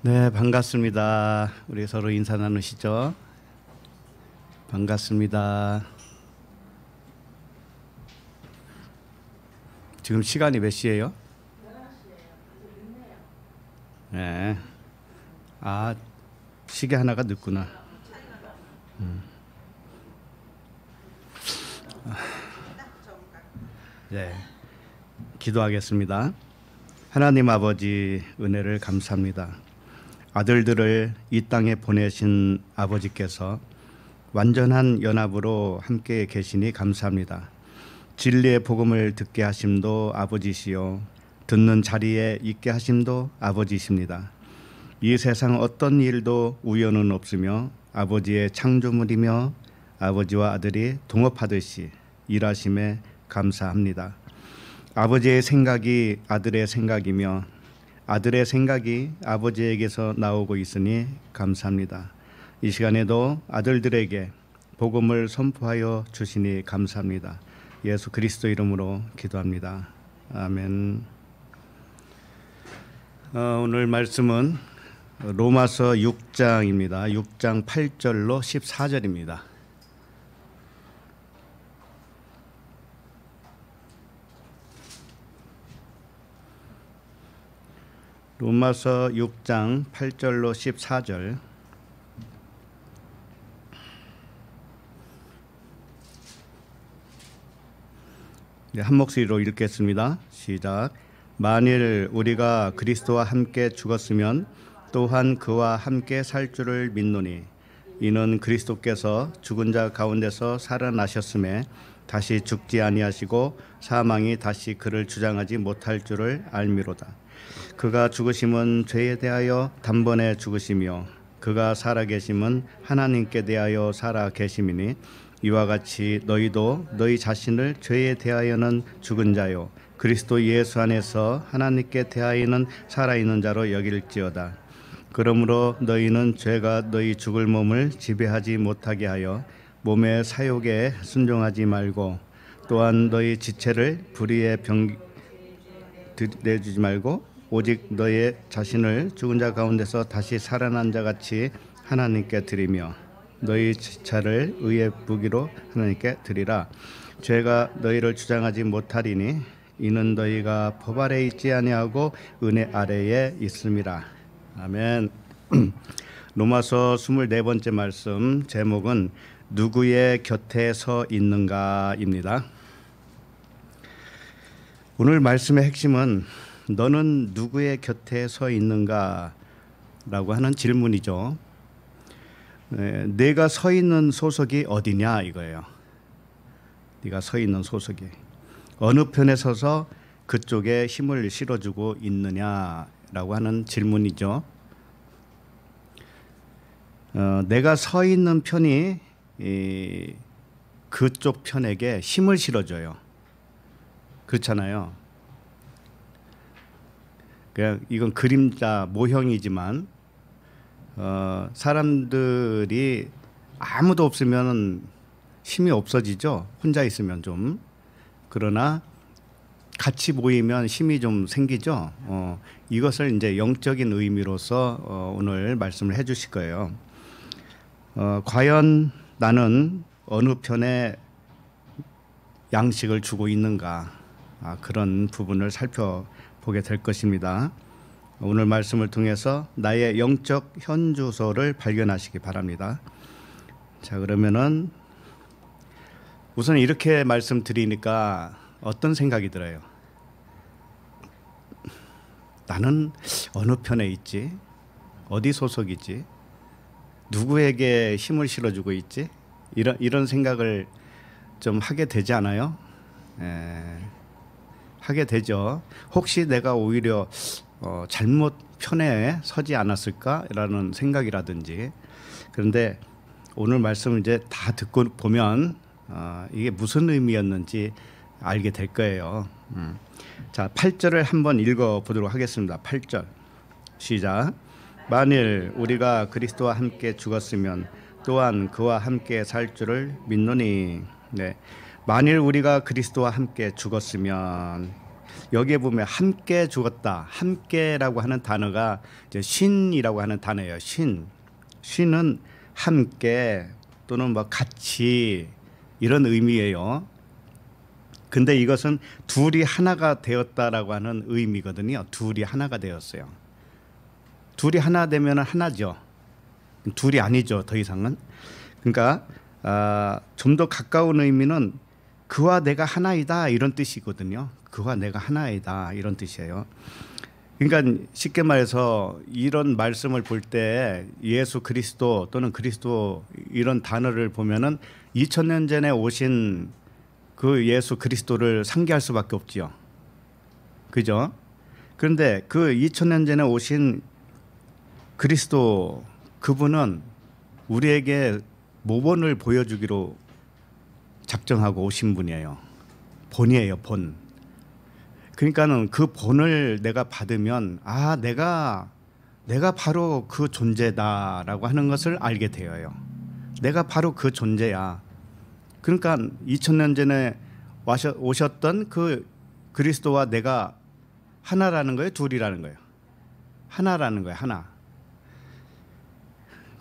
네, 반갑습니다. 우리 서로 인사 나누시죠. 반갑습니다. 지금 시간이 몇 시예요? 네. 아, 시계 하나가 늦구나. 음. 네. 기도하겠습니다. 하나님 아버지 은혜를 감사합니다. 아들들을 이 땅에 보내신 아버지께서 완전한 연합으로 함께 계시니 감사합니다. 진리의 복음을 듣게 하심도 아버지시요 듣는 자리에 있게 하심도 아버지십니다. 이 세상 어떤 일도 우연은 없으며 아버지의 창조물이며 아버지와 아들이 동업하듯이 일하심에 감사합니다. 아버지의 생각이 아들의 생각이며 아들의 생각이 아버지에게서 나오고 있으니 감사합니다. 이 시간에도 아들들에게 복음을 선포하여 주시니 감사합니다. 예수 그리스도 이름으로 기도합니다. 아멘. 어, 오늘 말씀은 로마서 6장입니다. 6장 8절로 14절입니다. 로마서 6장 8절로 14절 한 목소리로 읽겠습니다. 시작. 만일 우리가 그리스도와 함께 죽었으면 또한 그와 함께 살 줄을 믿노니 이는 그리스도께서 죽은 자 가운데서 살아나셨음에 다시 죽지 아니하시고 사망이 다시 그를 주장하지 못할 줄을 알미로다. 그가 죽으심은 죄에 대하여 단번에 죽으시며 그가 살아계심은 하나님께 대하여 살아계심이니 이와 같이 너희도 너희 자신을 죄에 대하여는 죽은 자요 그리스도 예수 안에서 하나님께 대하여는 살아있는 자로 여길지어다 그러므로 너희는 죄가 너희 죽을 몸을 지배하지 못하게 하여 몸의 사욕에 순종하지 말고 또한 너희 지체를 불의의 병 내주지 말고 오직 너의 자신을 죽은 자 가운데서 다시 살아난 자 같이 하나님께 드리며 너희 지차를 의의 부기로 하나님께 드리라 죄가 너희를 주장하지 못하리니 이는 너희가 법 아래 있지 아니하고 은혜 아래에 있음이라 아멘 로마서 24번째 말씀 제목은 누구의 곁에 서 있는가입니다 오늘 말씀의 핵심은 너는 누구의 곁에 서 있는가? 라고 하는 질문이죠. 내가 서 있는 소속이 어디냐 이거예요. 네가 서 있는 소속이 어느 편에 서서 그쪽에 힘을 실어주고 있느냐라고 하는 질문이죠. 어, 내가 서 있는 편이 이, 그쪽 편에게 힘을 실어줘요. 그렇잖아요. 그냥 이건 그림자 모형이지만 어, 사람들이 아무도 없으면 힘이 없어지죠. 혼자 있으면 좀 그러나 같이 모이면 힘이 좀 생기죠. 어, 이것을 이제 영적인 의미로서 어, 오늘 말씀을 해주실 거예요. 어, 과연 나는 어느 편에 양식을 주고 있는가 아, 그런 부분을 살펴 보게 될 것입니다. 오늘 말씀을 통해서 나의 영적 현주소를 발견하시기 바랍니다. 자, 그러면은 우선 이렇게 말씀드리니까 어떤 생각이 들어요? 나는 어느 편에 있지? 어디 소속이지? 누구에게 힘을 실어주고 있지? 이런 이런 생각을 좀 하게 되지 않아요? 에. 예. 하게 되죠. 혹시 내가 오히려 어, 잘못 편에 서지 않았을까라는 생각이라든지 그런데 오늘 말씀 이제 다 듣고 보면 어, 이게 무슨 의미였는지 알게 될 거예요. 음. 자, 8절을 한번 읽어 보도록 하겠습니다. 8절. 시작. 만일 우리가 그리스도와 함께 죽었으면 또한 그와 함께 살 줄을 믿노니. 네. 만일 우리가 그리스도와 함께 죽었으면 여기에 보면 함께 죽었다 함께라고 하는 단어가 이제 신이라고 하는 단어예요 신 신은 함께 또는 뭐 같이 이런 의미예요 근데 이것은 둘이 하나가 되었다라고 하는 의미거든요 둘이 하나가 되었어요 둘이 하나 되면 하나죠 둘이 아니죠 더 이상은 그러니까 아, 좀더 가까운 의미는 그와 내가 하나이다 이런 뜻이거든요. 그와 내가 하나이다 이런 뜻이에요. 그러니까 쉽게 말해서 이런 말씀을 볼 때 예수 그리스도 또는 그리스도 이런 단어를 보면은 2000년 전에 오신 그 예수 그리스도를 상기할 수밖에 없지요. 그죠? 그런데 그 2000년 전에 오신 그리스도 그분은 우리에게 모범을 보여주기로 작정하고 오신 분이에요. 본이에요, 본. 그러니까는 그 본을 내가 받으면 아, 내가 내가 바로 그 존재다라고 하는 것을 알게 되어요. 내가 바로 그 존재야. 그러니까 2000년 전에 오셨던 그 그리스도와 내가 하나라는 거예요, 둘이라는 거예요. 하나라는 거예요, 하나.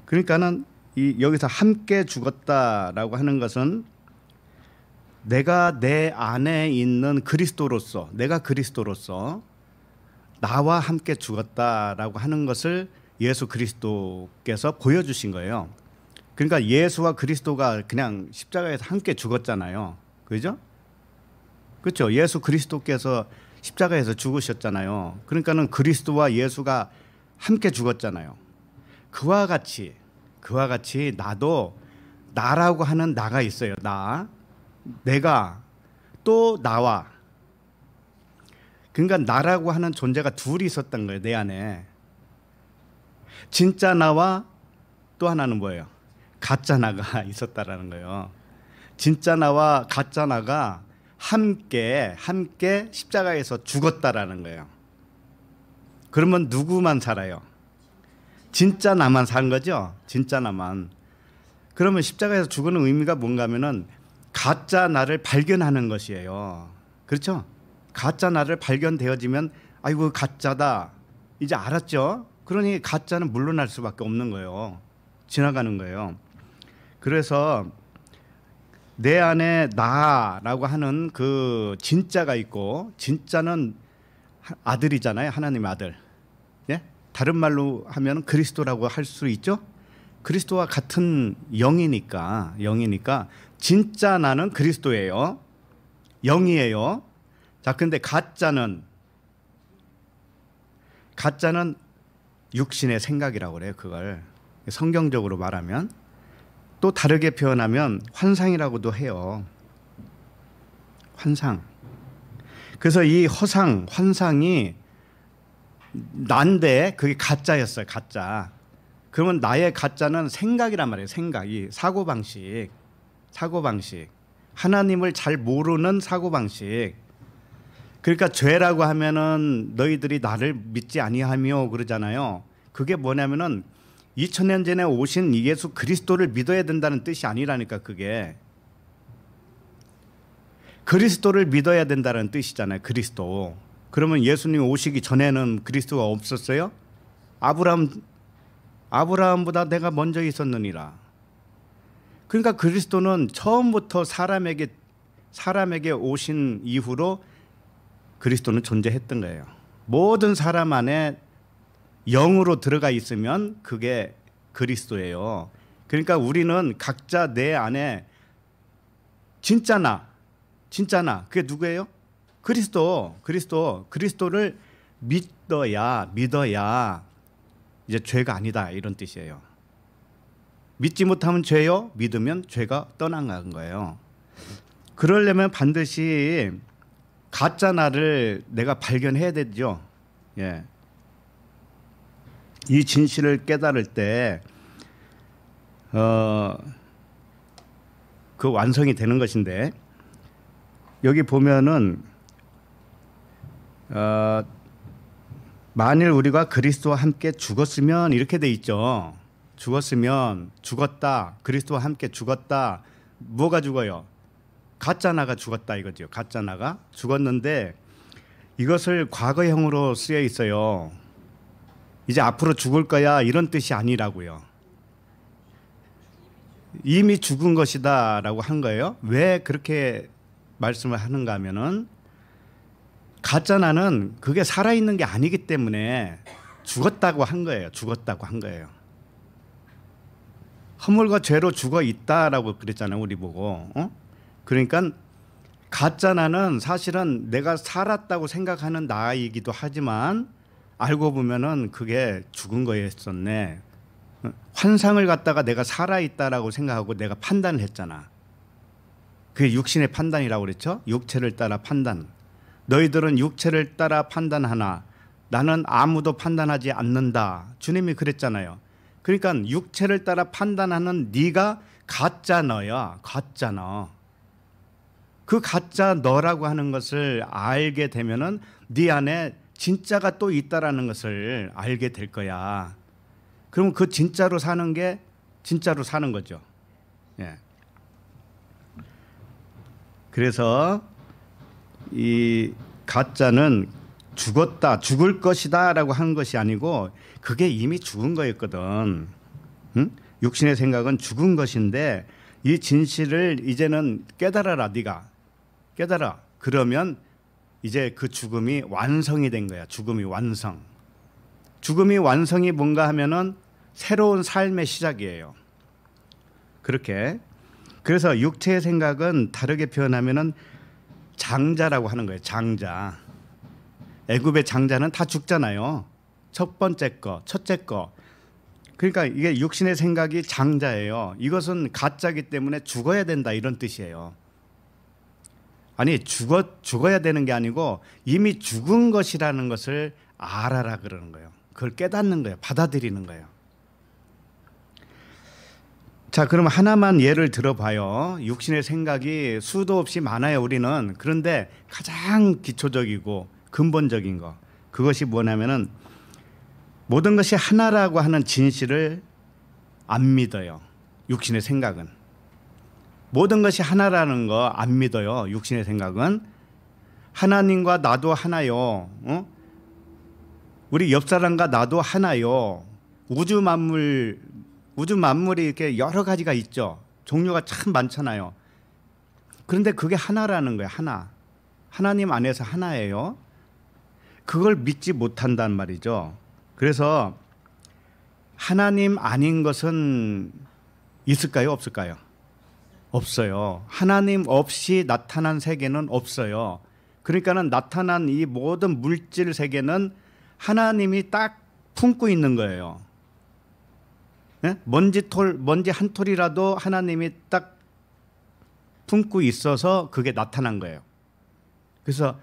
그러니까는 이 여기서 함께 죽었다라고 하는 것은 내가 내 안에 있는 그리스도로서 내가 그리스도로서 나와 함께 죽었다라고 하는 것을 예수 그리스도께서 보여주신 거예요. 그러니까 예수와 그리스도가 그냥 십자가에서 함께 죽었잖아요. 그죠? 그렇죠. 예수 그리스도께서 십자가에서 죽으셨잖아요. 그러니까는 그리스도와 예수가 함께 죽었잖아요. 그와 같이 그와 같이 나도 나라고 하는 나가 있어요. 나. 내가 또 나와 그러니까 나라고 하는 존재가 둘이 있었던 거예요 내 안에 진짜 나와 또 하나는 뭐예요 가짜 나가 있었다라는 거예요 진짜 나와 가짜 나가 함께 함께 십자가에서 죽었다라는 거예요 그러면 누구만 살아요 진짜 나만 산 거죠 진짜 나만 그러면 십자가에서 죽은 의미가 뭔가 하면은 가짜 나를 발견하는 것이에요. 그렇죠? 가짜 나를 발견되어지면 아이고 가짜다. 이제 알았죠? 그러니 가짜는 물러날 수밖에 없는 거예요. 지나가는 거예요. 그래서 내 안에 나라고 하는 그 진짜가 있고 진짜는 아들이잖아요. 하나님의 아들. 예? 다른 말로 하면 그리스도라고 할 수 있죠. 그리스도와 같은 영이니까 영이니까 진짜 나는 그리스도예요. 영이에요. 자, 근데 가짜는 가짜는 육신의 생각이라고 그래요. 그걸 성경적으로 말하면 또 다르게 표현하면 환상이라고도 해요. 환상. 그래서 이 허상, 환상이 난데 그게 가짜였어요. 가짜. 그러면 나의 가짜는 생각이란 말이에요. 생각이 사고 방식. 사고방식, 하나님을 잘 모르는 사고방식. 그러니까 죄라고 하면은 너희들이 나를 믿지 아니하며 그러잖아요. 그게 뭐냐면은 2000년 전에 오신 예수 그리스도를 믿어야 된다는 뜻이 아니라니까 그게. 그리스도를 믿어야 된다는 뜻이잖아요. 그리스도. 그러면 예수님 오시기 전에는 그리스도가 없었어요? 아브라함 아브라함보다 내가 먼저 있었느니라. 그러니까 그리스도는 처음부터 사람에게 사람에게 오신 이후로 그리스도는 존재했던 거예요. 모든 사람 안에 영으로 들어가 있으면 그게 그리스도예요. 그러니까 우리는 각자 내 안에 진짜 나, 진짜 나. 그게 누구예요? 그리스도, 그리스도, 그리스도를 믿어야 믿어야 이제 죄가 아니다 이런 뜻이에요. 믿지 못하면 죄요, 믿으면 죄가 떠나간 거예요. 그러려면 반드시 가짜 나를 내가 발견해야 되죠. 예. 이 진실을 깨달을 때, 어, 그 완성이 되는 것인데, 여기 보면은, 어, 만일 우리가 그리스도와 함께 죽었으면 이렇게 돼 있죠. 죽었으면 죽었다. 그리스도와 함께 죽었다. 뭐가 죽어요? 가짜 나가 죽었다 이거죠. 가짜 나가 죽었는데 이것을 과거형으로 쓰여 있어요. 이제 앞으로 죽을 거야 이런 뜻이 아니라고요. 이미 죽은 것이다라고 한 거예요. 왜 그렇게 말씀을 하는가 하면은 가짜 나는 그게 살아 있는 게 아니기 때문에 죽었다고 한 거예요. 죽었다고 한 거예요. 허물과 죄로 죽어 있다라고 그랬잖아요. 우리 보고. 어? 그러니까 가짜 나는 사실은 내가 살았다고 생각하는 나이기도 하지만 알고 보면은 그게 죽은 거였었네. 어? 환상을 갖다가 내가 살아 있다라고 생각하고 내가 판단을 했잖아. 그게 육신의 판단이라고 그랬죠? 육체를 따라 판단. 너희들은 육체를 따라 판단하나 나는 아무도 판단하지 않는다. 주님이 그랬잖아요. 그러니까 육체를 따라 판단하는 네가 가짜 너야. 가짜 너. 그 가짜 너라고 하는 것을 알게 되면은 네 안에 진짜가 또 있다라는 것을 알게 될 거야. 그럼 그 진짜로 사는 게 진짜로 사는 거죠. 예. 그래서 이 가짜는 죽었다, 죽을 것이다라고 한 것이 아니고 그게 이미 죽은 거였거든. 응? 육신의 생각은 죽은 것인데 이 진실을 이제는 깨달아라 네가 깨달아. 그러면 이제 그 죽음이 완성이 된 거야. 죽음이 완성. 죽음이 완성이 뭔가 하면은 새로운 삶의 시작이에요. 그렇게 그래서 육체의 생각은 다르게 표현하면은 장자라고 하는 거예요. 장자. 애굽의 장자는 다 죽잖아요. 첫 번째 거, 첫째 거. 그러니까 이게 육신의 생각이 장자예요. 이것은 가짜기 때문에 죽어야 된다 이런 뜻이에요. 아니 죽어 죽어야 되는 게 아니고 이미 죽은 것이라는 것을 알아라 그러는 거예요. 그걸 깨닫는 거예요. 받아들이는 거예요. 자, 그럼 하나만 예를 들어봐요. 육신의 생각이 수도 없이 많아요, 우리는. 그런데 가장 기초적이고 근본적인 거. 그것이 뭐냐면은 모든 것이 하나라고 하는 진실을 안 믿어요. 육신의 생각은. 모든 것이 하나라는 거 안 믿어요. 육신의 생각은. 하나님과 나도 하나요. 어? 우리 옆 사람과 나도 하나요. 우주 만물 우주 만물이 이렇게 여러 가지가 있죠. 종류가 참 많잖아요. 그런데 그게 하나라는 거예요. 하나. 하나님 안에서 하나예요. 그걸 믿지 못한단 말이죠. 그래서 하나님 아닌 것은 있을까요? 없을까요? 없어요. 하나님 없이 나타난 세계는 없어요. 그러니까는 나타난 이 모든 물질 세계는 하나님이 딱 품고 있는 거예요. 네? 먼지 톨, 먼지 한 톨이라도 하나님이 딱 품고 있어서 그게 나타난 거예요. 그래서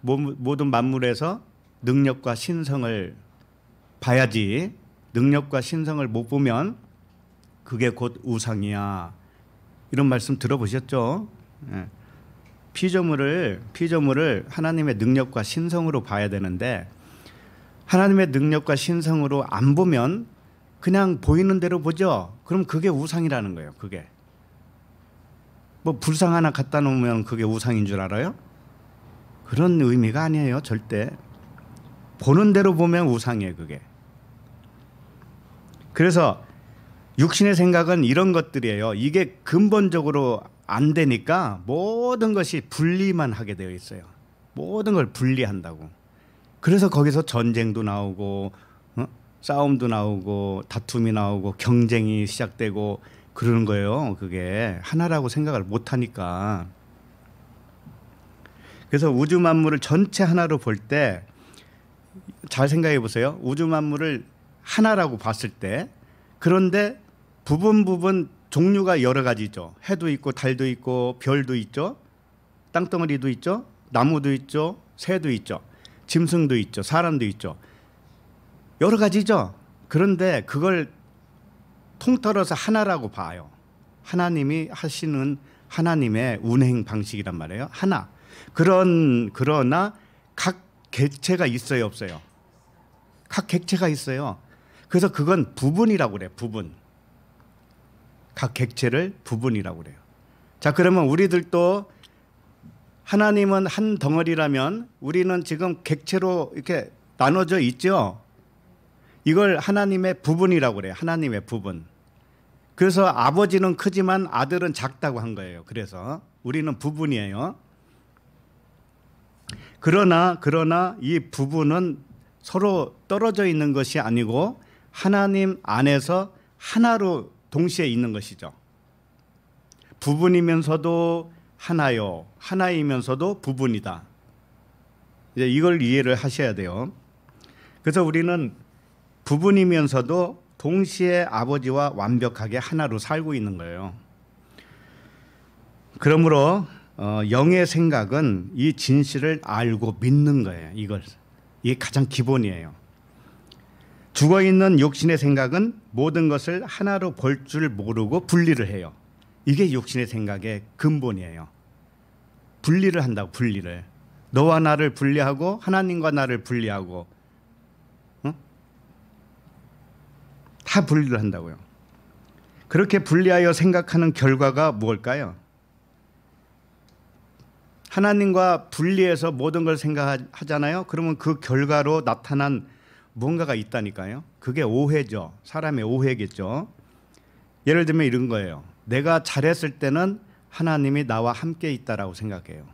모든 만물에서 능력과 신성을 봐야지 능력과 신성을 못 보면 그게 곧 우상이야. 이런 말씀 들어보셨죠? 예. 피조물을 피조물을 하나님의 능력과 신성으로 봐야 되는데 하나님의 능력과 신성으로 안 보면 그냥 보이는 대로 보죠. 그럼 그게 우상이라는 거예요. 그게 뭐 불상 하나 갖다 놓으면 그게 우상인 줄 알아요? 그런 의미가 아니에요. 절대 보는 대로 보면 우상이에요. 그게 그래서 육신의 생각은 이런 것들이에요. 이게 근본적으로 안 되니까 모든 것이 분리만 하게 되어 있어요. 모든 걸 분리한다고. 그래서 거기서 전쟁도 나오고 어? 싸움도 나오고 다툼이 나오고 경쟁이 시작되고 그러는 거예요. 그게 하나라고 생각을 못 하니까. 그래서 우주 만물을 전체 하나로 볼 때 잘 생각해 보세요. 우주 만물을 하나라고 봤을 때 그런데 부분 부분 종류가 여러 가지죠. 해도 있고 달도 있고 별도 있죠. 땅덩어리도 있죠. 나무도 있죠. 새도 있죠. 짐승도 있죠. 사람도 있죠. 여러 가지죠. 그런데 그걸 통틀어서 하나라고 봐요. 하나님이 하시는 하나님의 운행 방식이란 말이에요. 하나. 그런 그러나 각 객체가 있어요, 없어요? 각 객체가 있어요. 그래서 그건 부분이라고 그래요. 부분. 각 객체를 부분이라고 그래요. 자, 그러면 우리들도 하나님은 한 덩어리라면 우리는 지금 객체로 이렇게 나눠져 있죠. 이걸 하나님의 부분이라고 그래요. 하나님의 부분. 그래서 아버지는 크지만 아들은 작다고 한 거예요. 그래서 우리는 부분이에요. 그러나 그러나 이 부분은 서로 떨어져 있는 것이 아니고 하나님 안에서 하나로 동시에 있는 것이죠. 부분이면서도 하나요. 하나이면서도 부분이다. 이제 이걸 이해를 하셔야 돼요. 그래서 우리는 부분이면서도 동시에 아버지와 완벽하게 하나로 살고 있는 거예요. 그러므로 어, 영의 생각은 이 진실을 알고 믿는 거예요. 이걸 이게 가장 기본이에요. 죽어 있는 육신의 생각은 모든 것을 하나로 볼 줄 모르고 분리를 해요. 이게 육신의 생각의 근본이에요. 분리를 한다고 분리를. 너와 나를 분리하고 하나님과 나를 분리하고 어? 다 분리를 한다고요. 그렇게 분리하여 생각하는 결과가 무엇일까요? 하나님과 분리해서 모든 걸 생각하잖아요. 그러면 그 결과로 나타난 무언가가 있다니까요. 그게 오해죠. 사람의 오해겠죠. 예를 들면 이런 거예요. 내가 잘했을 때는 하나님이 나와 함께 있다라고 생각해요.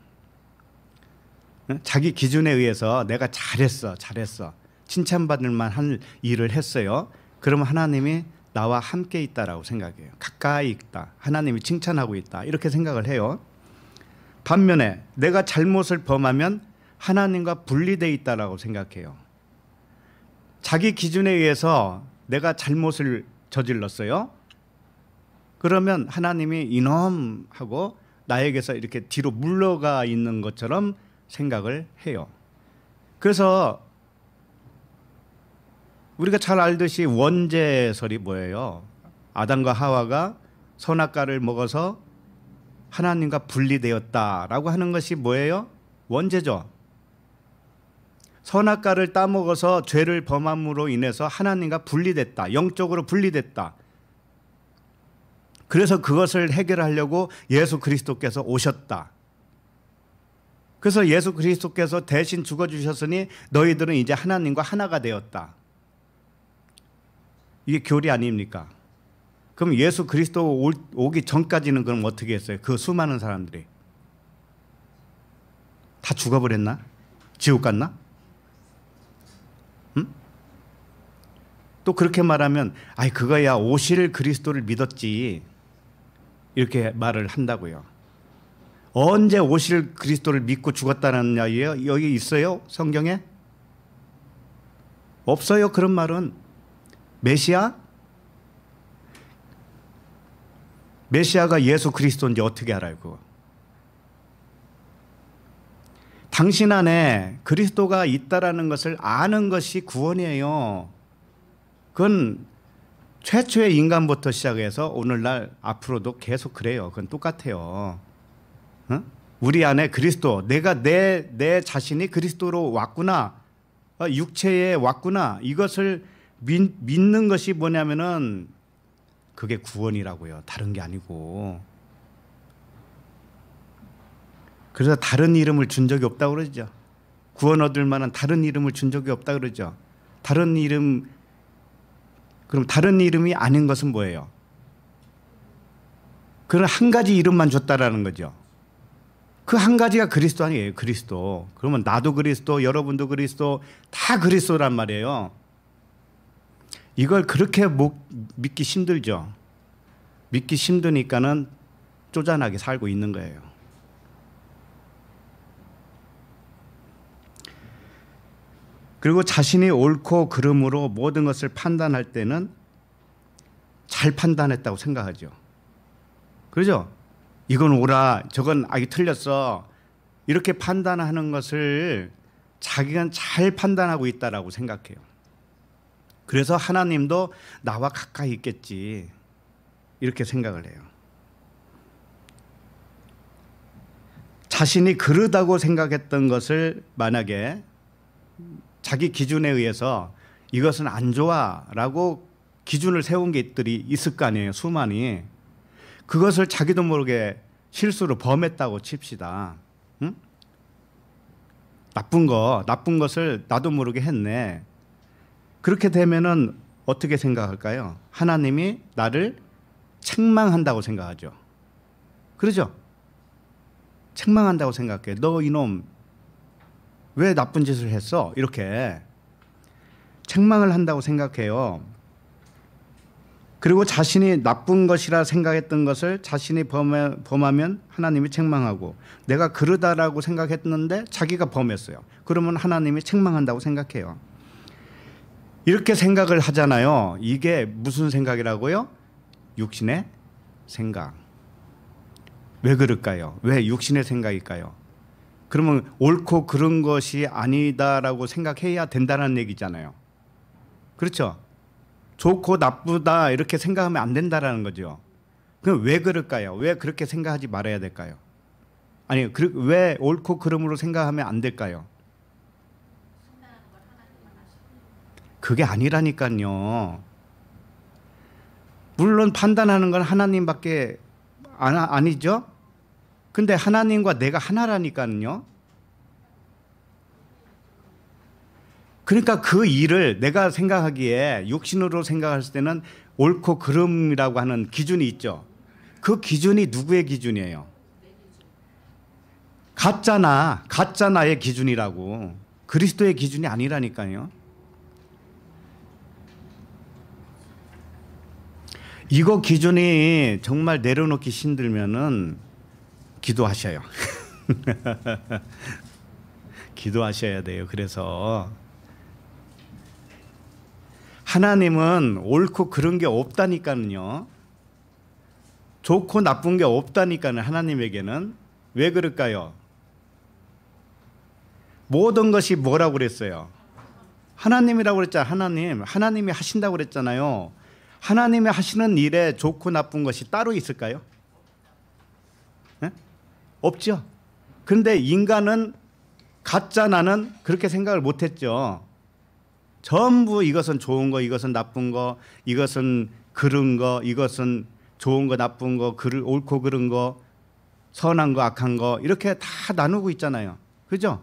자기 기준에 의해서 내가 잘했어, 잘했어. 칭찬받을 만한 일을 했어요. 그러면 하나님이 나와 함께 있다라고 생각해요. 가까이 있다. 하나님이 칭찬하고 있다. 이렇게 생각을 해요. 반면에 내가 잘못을 범하면 하나님과 분리되어 있다라고 생각해요. 자기 기준에 의해서 내가 잘못을 저질렀어요. 그러면 하나님이 이놈 하고 나에게서 이렇게 뒤로 물러가 있는 것처럼 생각을 해요. 그래서 우리가 잘 알듯이 원죄설이 뭐예요? 아담과 하와가 선악과를 먹어서 하나님과 분리되었다라고 하는 것이 뭐예요? 원죄죠. 선악과를 따먹어서 죄를 범함으로 인해서 하나님과 분리됐다. 영적으로 분리됐다. 그래서 그것을 해결하려고 예수 그리스도께서 오셨다. 그래서 예수 그리스도께서 대신 죽어주셨으니 너희들은 이제 하나님과 하나가 되었다. 이게 교리 아닙니까? 그럼 예수 그리스도 오기 전까지는 그럼 어떻게 했어요? 그 수많은 사람들이. 다 죽어버렸나? 지옥 갔나? 또 그렇게 말하면 아이 그거야 오실 그리스도를 믿었지 이렇게 말을 한다고요. 언제 오실 그리스도를 믿고 죽었다는 이야기예요? 여기 있어요? 성경에? 없어요. 그런 말은 메시아? 메시아가 예수 그리스도인지 어떻게 알아요, 그거? 당신 안에 그리스도가 있다라는 것을 아는 것이 구원이에요. 그건 최초의 인간부터 시작해서 오늘날 앞으로도 계속 그래요. 그건 똑같아요. 어? 우리 안에 그리스도, 내가 내, 내 자신이 그리스도로 왔구나. 어, 육체에 왔구나. 이것을 믿, 믿는 것이 뭐냐면은 그게 구원이라고요. 다른 게 아니고. 그래서 다른 이름을 준 적이 없다고 그러죠. 구원 얻을 만한 다른 이름을 준 적이 없다 그러죠. 다른 이름 그럼 다른 이름이 아닌 것은 뭐예요? 그런 한 가지 이름만 줬다라는 거죠. 그 한 가지가 그리스도 아니에요. 그리스도. 그러면 나도 그리스도, 여러분도 그리스도, 다 그리스도란 말이에요. 이걸 그렇게 못, 믿기 힘들죠. 믿기 힘드니까는 쪼잔하게 살고 있는 거예요. 그리고 자신이 옳고 그름으로 모든 것을 판단할 때는 잘 판단했다고 생각하죠. 그죠? 이건 오라, 저건 아기 틀렸어. 이렇게 판단하는 것을 자기가 잘 판단하고 있다라고 생각해요. 그래서 하나님도 나와 가까이 있겠지. 이렇게 생각을 해요. 자신이 그르다고 생각했던 것을 만약에 자기 기준에 의해서 이것은 안 좋아라고 기준을 세운 것들이 있을 거 아니에요. 수많이 그것을 자기도 모르게 실수로 범했다고 칩시다. 응? 나쁜 거, 나쁜 것을 나도 모르게 했네. 그렇게 되면은 어떻게 생각할까요? 하나님이 나를 책망한다고 생각하죠. 그러죠? 책망한다고 생각해. 너 이놈 왜 나쁜 짓을 했어? 이렇게 책망을 한다고 생각해요. 그리고 자신이 나쁜 것이라 생각했던 것을 자신이 범하면 하나님이 책망하고 내가 그러다라고 생각했는데 자기가 범했어요. 그러면 하나님이 책망한다고 생각해요. 이렇게 생각을 하잖아요. 이게 무슨 생각이라고요? 육신의 생각. 왜 그럴까요? 왜 육신의 생각일까요? 그러면 옳고 그런 것이 아니다라고 생각해야 된다는 얘기잖아요. 그렇죠? 좋고 나쁘다 이렇게 생각하면 안 된다라는 거죠. 그럼 왜 그럴까요? 왜 그렇게 생각하지 말아야 될까요? 아니, 그, 왜 옳고 그름으로 생각하면 안 될까요? 그게 아니라니까요. 물론 판단하는 건 하나님밖에 아니죠. 근데 하나님과 내가 하나라니까요. 그러니까 그 일을 내가 생각하기에 육신으로 생각할 때는 옳고 그름이라고 하는 기준이 있죠. 그 기준이 누구의 기준이에요? 가짜나 가짜나의 기준이라고 그리스도의 기준이 아니라니까요. 이거 기준이 정말 내려놓기 힘들면은 기도하셔요. 기도하셔야 돼요. 그래서 하나님은 옳고 그런 게 없다니까는요. 좋고 나쁜 게 없다니까는 하나님에게는 왜 그럴까요? 모든 것이 뭐라고 그랬어요? 하나님이라고 그랬잖아요. 하나님. 하나님이 하신다고 그랬잖아요. 하나님이 하시는 일에 좋고 나쁜 것이 따로 있을까요? 없죠. 그런데 인간은 가짜 나는 그렇게 생각을 못했죠. 전부 이것은 좋은 거, 이것은 나쁜 거, 이것은 그른 거, 이것은 좋은 거, 나쁜 거, 그를 옳고 그른 거, 선한 거, 악한 거 이렇게 다 나누고 있잖아요. 그죠?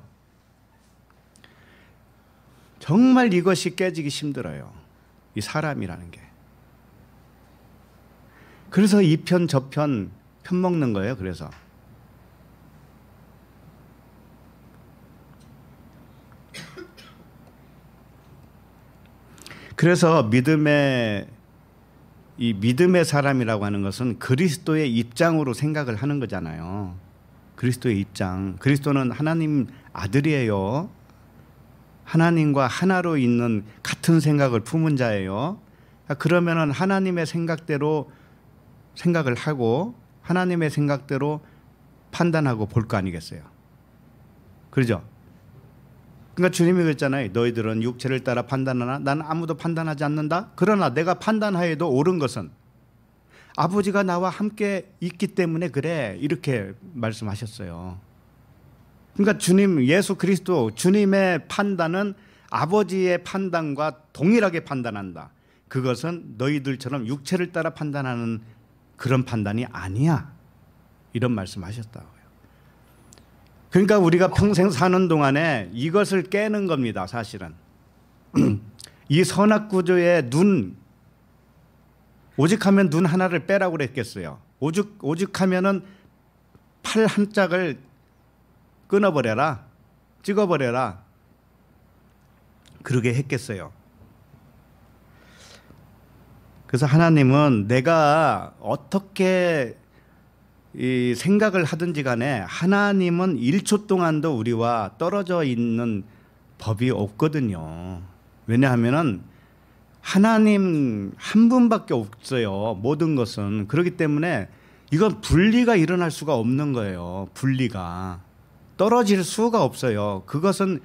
정말 이것이 깨지기 힘들어요. 이 사람이라는 게. 그래서 이편 저 편 편먹는 거예요. 그래서 그래서 믿음의 이 믿음의 사람이라고 하는 것은 그리스도의 입장으로 생각을 하는 거잖아요. 그리스도의 입장. 그리스도는 하나님 아들이에요. 하나님과 하나로 있는 같은 생각을 품은 자예요. 그러니까 그러면은 하나님의 생각대로 생각을 하고 하나님의 생각대로 판단하고 볼 거 아니겠어요. 그렇죠? 그러니까 주님이 그랬잖아요. 너희들은 육체를 따라 판단하나 나는 아무도 판단하지 않는다. 그러나 내가 판단하여도 옳은 것은 아버지가 나와 함께 있기 때문에 그래. 이렇게 말씀하셨어요. 그러니까 주님 예수 그리스도 주님의 판단은 아버지의 판단과 동일하게 판단한다. 그것은 너희들처럼 육체를 따라 판단하는 그런 판단이 아니야. 이런 말씀하셨다고요. 그러니까 우리가 평생 사는 동안에 이것을 깨는 겁니다, 사실은. 이 선악 구조의 눈 오직 하면 눈 하나를 빼라고 그랬겠어요. 오직 오직 하면은 팔 한 짝을 끊어 버려라. 찍어 버려라. 그러게 했겠어요. 그래서 하나님은 내가 어떻게 이 생각을 하든지 간에 하나님은 1초 동안도 우리와 떨어져 있는 법이 없거든요. 왜냐하면은 하나님 한 분밖에 없어요. 모든 것은 그렇기 때문에 이건 분리가 일어날 수가 없는 거예요. 분리가 떨어질 수가 없어요. 그것은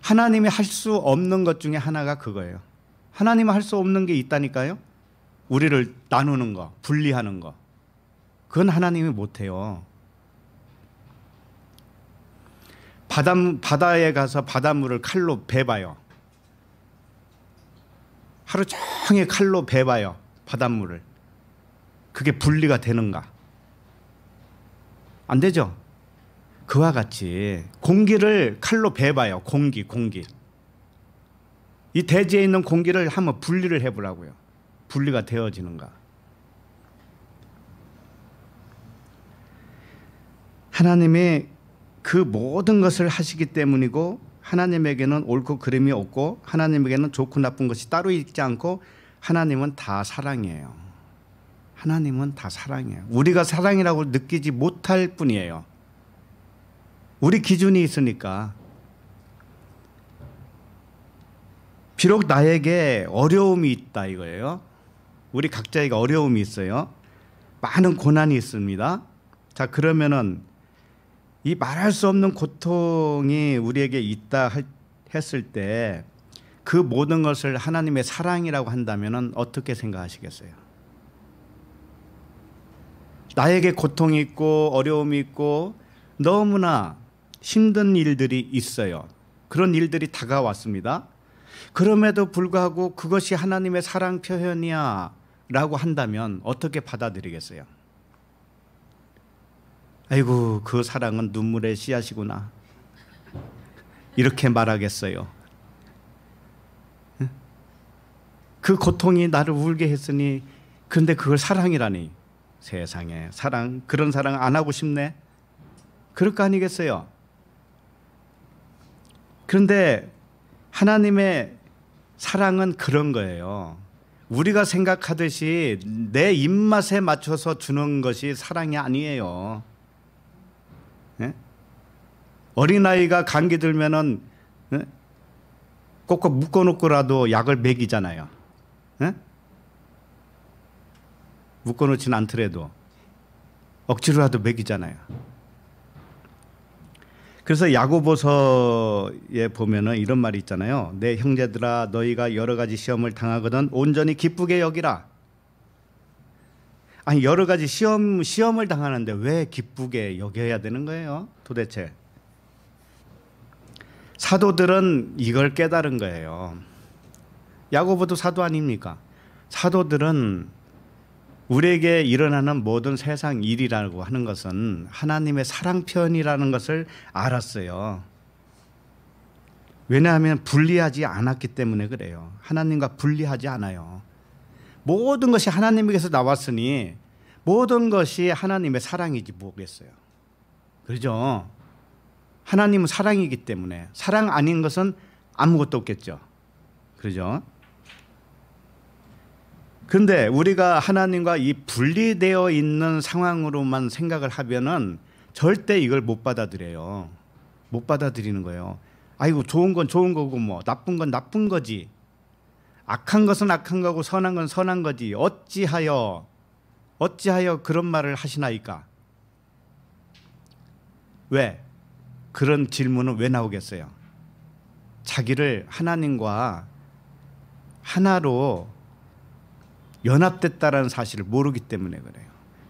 하나님이 할 수 없는 것 중에 하나가 그거예요. 하나님이 할 수 없는 게 있다니까요. 우리를 나누는 거, 분리하는 거. 그건 하나님이 못해요. 바다, 바다에 가서 바닷물을 칼로 베봐요. 하루 종일 칼로 베봐요. 바닷물을. 그게 분리가 되는가? 안 되죠? 그와 같이 공기를 칼로 베봐요. 공기, 공기. 이 대지에 있는 공기를 한번 분리를 해보라고요. 분리가 되어지는가? 하나님의 그 모든 것을 하시기 때문이고 하나님에게는 옳고 그름이 없고 하나님에게는 좋고 나쁜 것이 따로 있지 않고 하나님은 다 사랑이에요. 하나님은 다 사랑이에요. 우리가 사랑이라고 느끼지 못할 뿐이에요. 우리 기준이 있으니까 비록 나에게 어려움이 있다 이거예요. 우리 각자에게 어려움이 있어요. 많은 고난이 있습니다. 자, 그러면은 이 말할 수 없는 고통이 우리에게 있다 했을 때 그 모든 것을 하나님의 사랑이라고 한다면 어떻게 생각하시겠어요? 나에게 고통이 있고 어려움이 있고 너무나 힘든 일들이 있어요. 그런 일들이 다가왔습니다. 그럼에도 불구하고 그것이 하나님의 사랑 표현이야 라고 한다면 어떻게 받아들이겠어요? 아이고 그 사랑은 눈물의 씨앗이구나 이렇게 말하겠어요. 그 고통이 나를 울게 했으니 근데 그걸 사랑이라니 세상에 사랑 그런 사랑 안 하고 싶네 그럴 거 아니겠어요. 그런데 하나님의 사랑은 그런 거예요. 우리가 생각하듯이 내 입맛에 맞춰서 주는 것이 사랑이 아니에요. 어린아이가 감기 들면은 예? 꼭꼭 묶어놓고라도 약을 먹이잖아요. 예? 묶어놓진 않더라도 억지로라도 먹이잖아요. 그래서 야고보서에 보면은 이런 말이 있잖아요. 내 형제들아 너희가 여러 가지 시험을 당하거든 온전히 기쁘게 여기라. 아니 여러 가지 시험 시험을 당하는데 왜 기쁘게 여겨야 되는 거예요? 도대체 사도들은 이걸 깨달은 거예요. 야고보도 사도 아닙니까? 사도들은 우리에게 일어나는 모든 세상 일이라고 하는 것은 하나님의 사랑 표이라는 것을 알았어요. 왜냐하면 분리하지 않았기 때문에 그래요. 하나님과 분리하지 않아요. 모든 것이 하나님에게서 나왔으니 모든 것이 하나님의 사랑이지 뭐겠어요. 그렇죠? 하나님은 사랑이기 때문에 사랑 아닌 것은 아무것도 없겠죠. 그러죠? 근데 우리가 하나님과 이 분리되어 있는 상황으로만 생각을 하면은 절대 이걸 못 받아들여요. 못 받아들이는 거예요. 아이고 좋은 건 좋은 거고 뭐 나쁜 건 나쁜 거지. 악한 것은 악한 거고 선한 건 선한 거지. 어찌하여 어찌하여 그런 말을 하시나이까? 왜? 그런 질문은 왜 나오겠어요? 자기를 하나님과 하나로 연합됐다라는 사실을 모르기 때문에 그래요.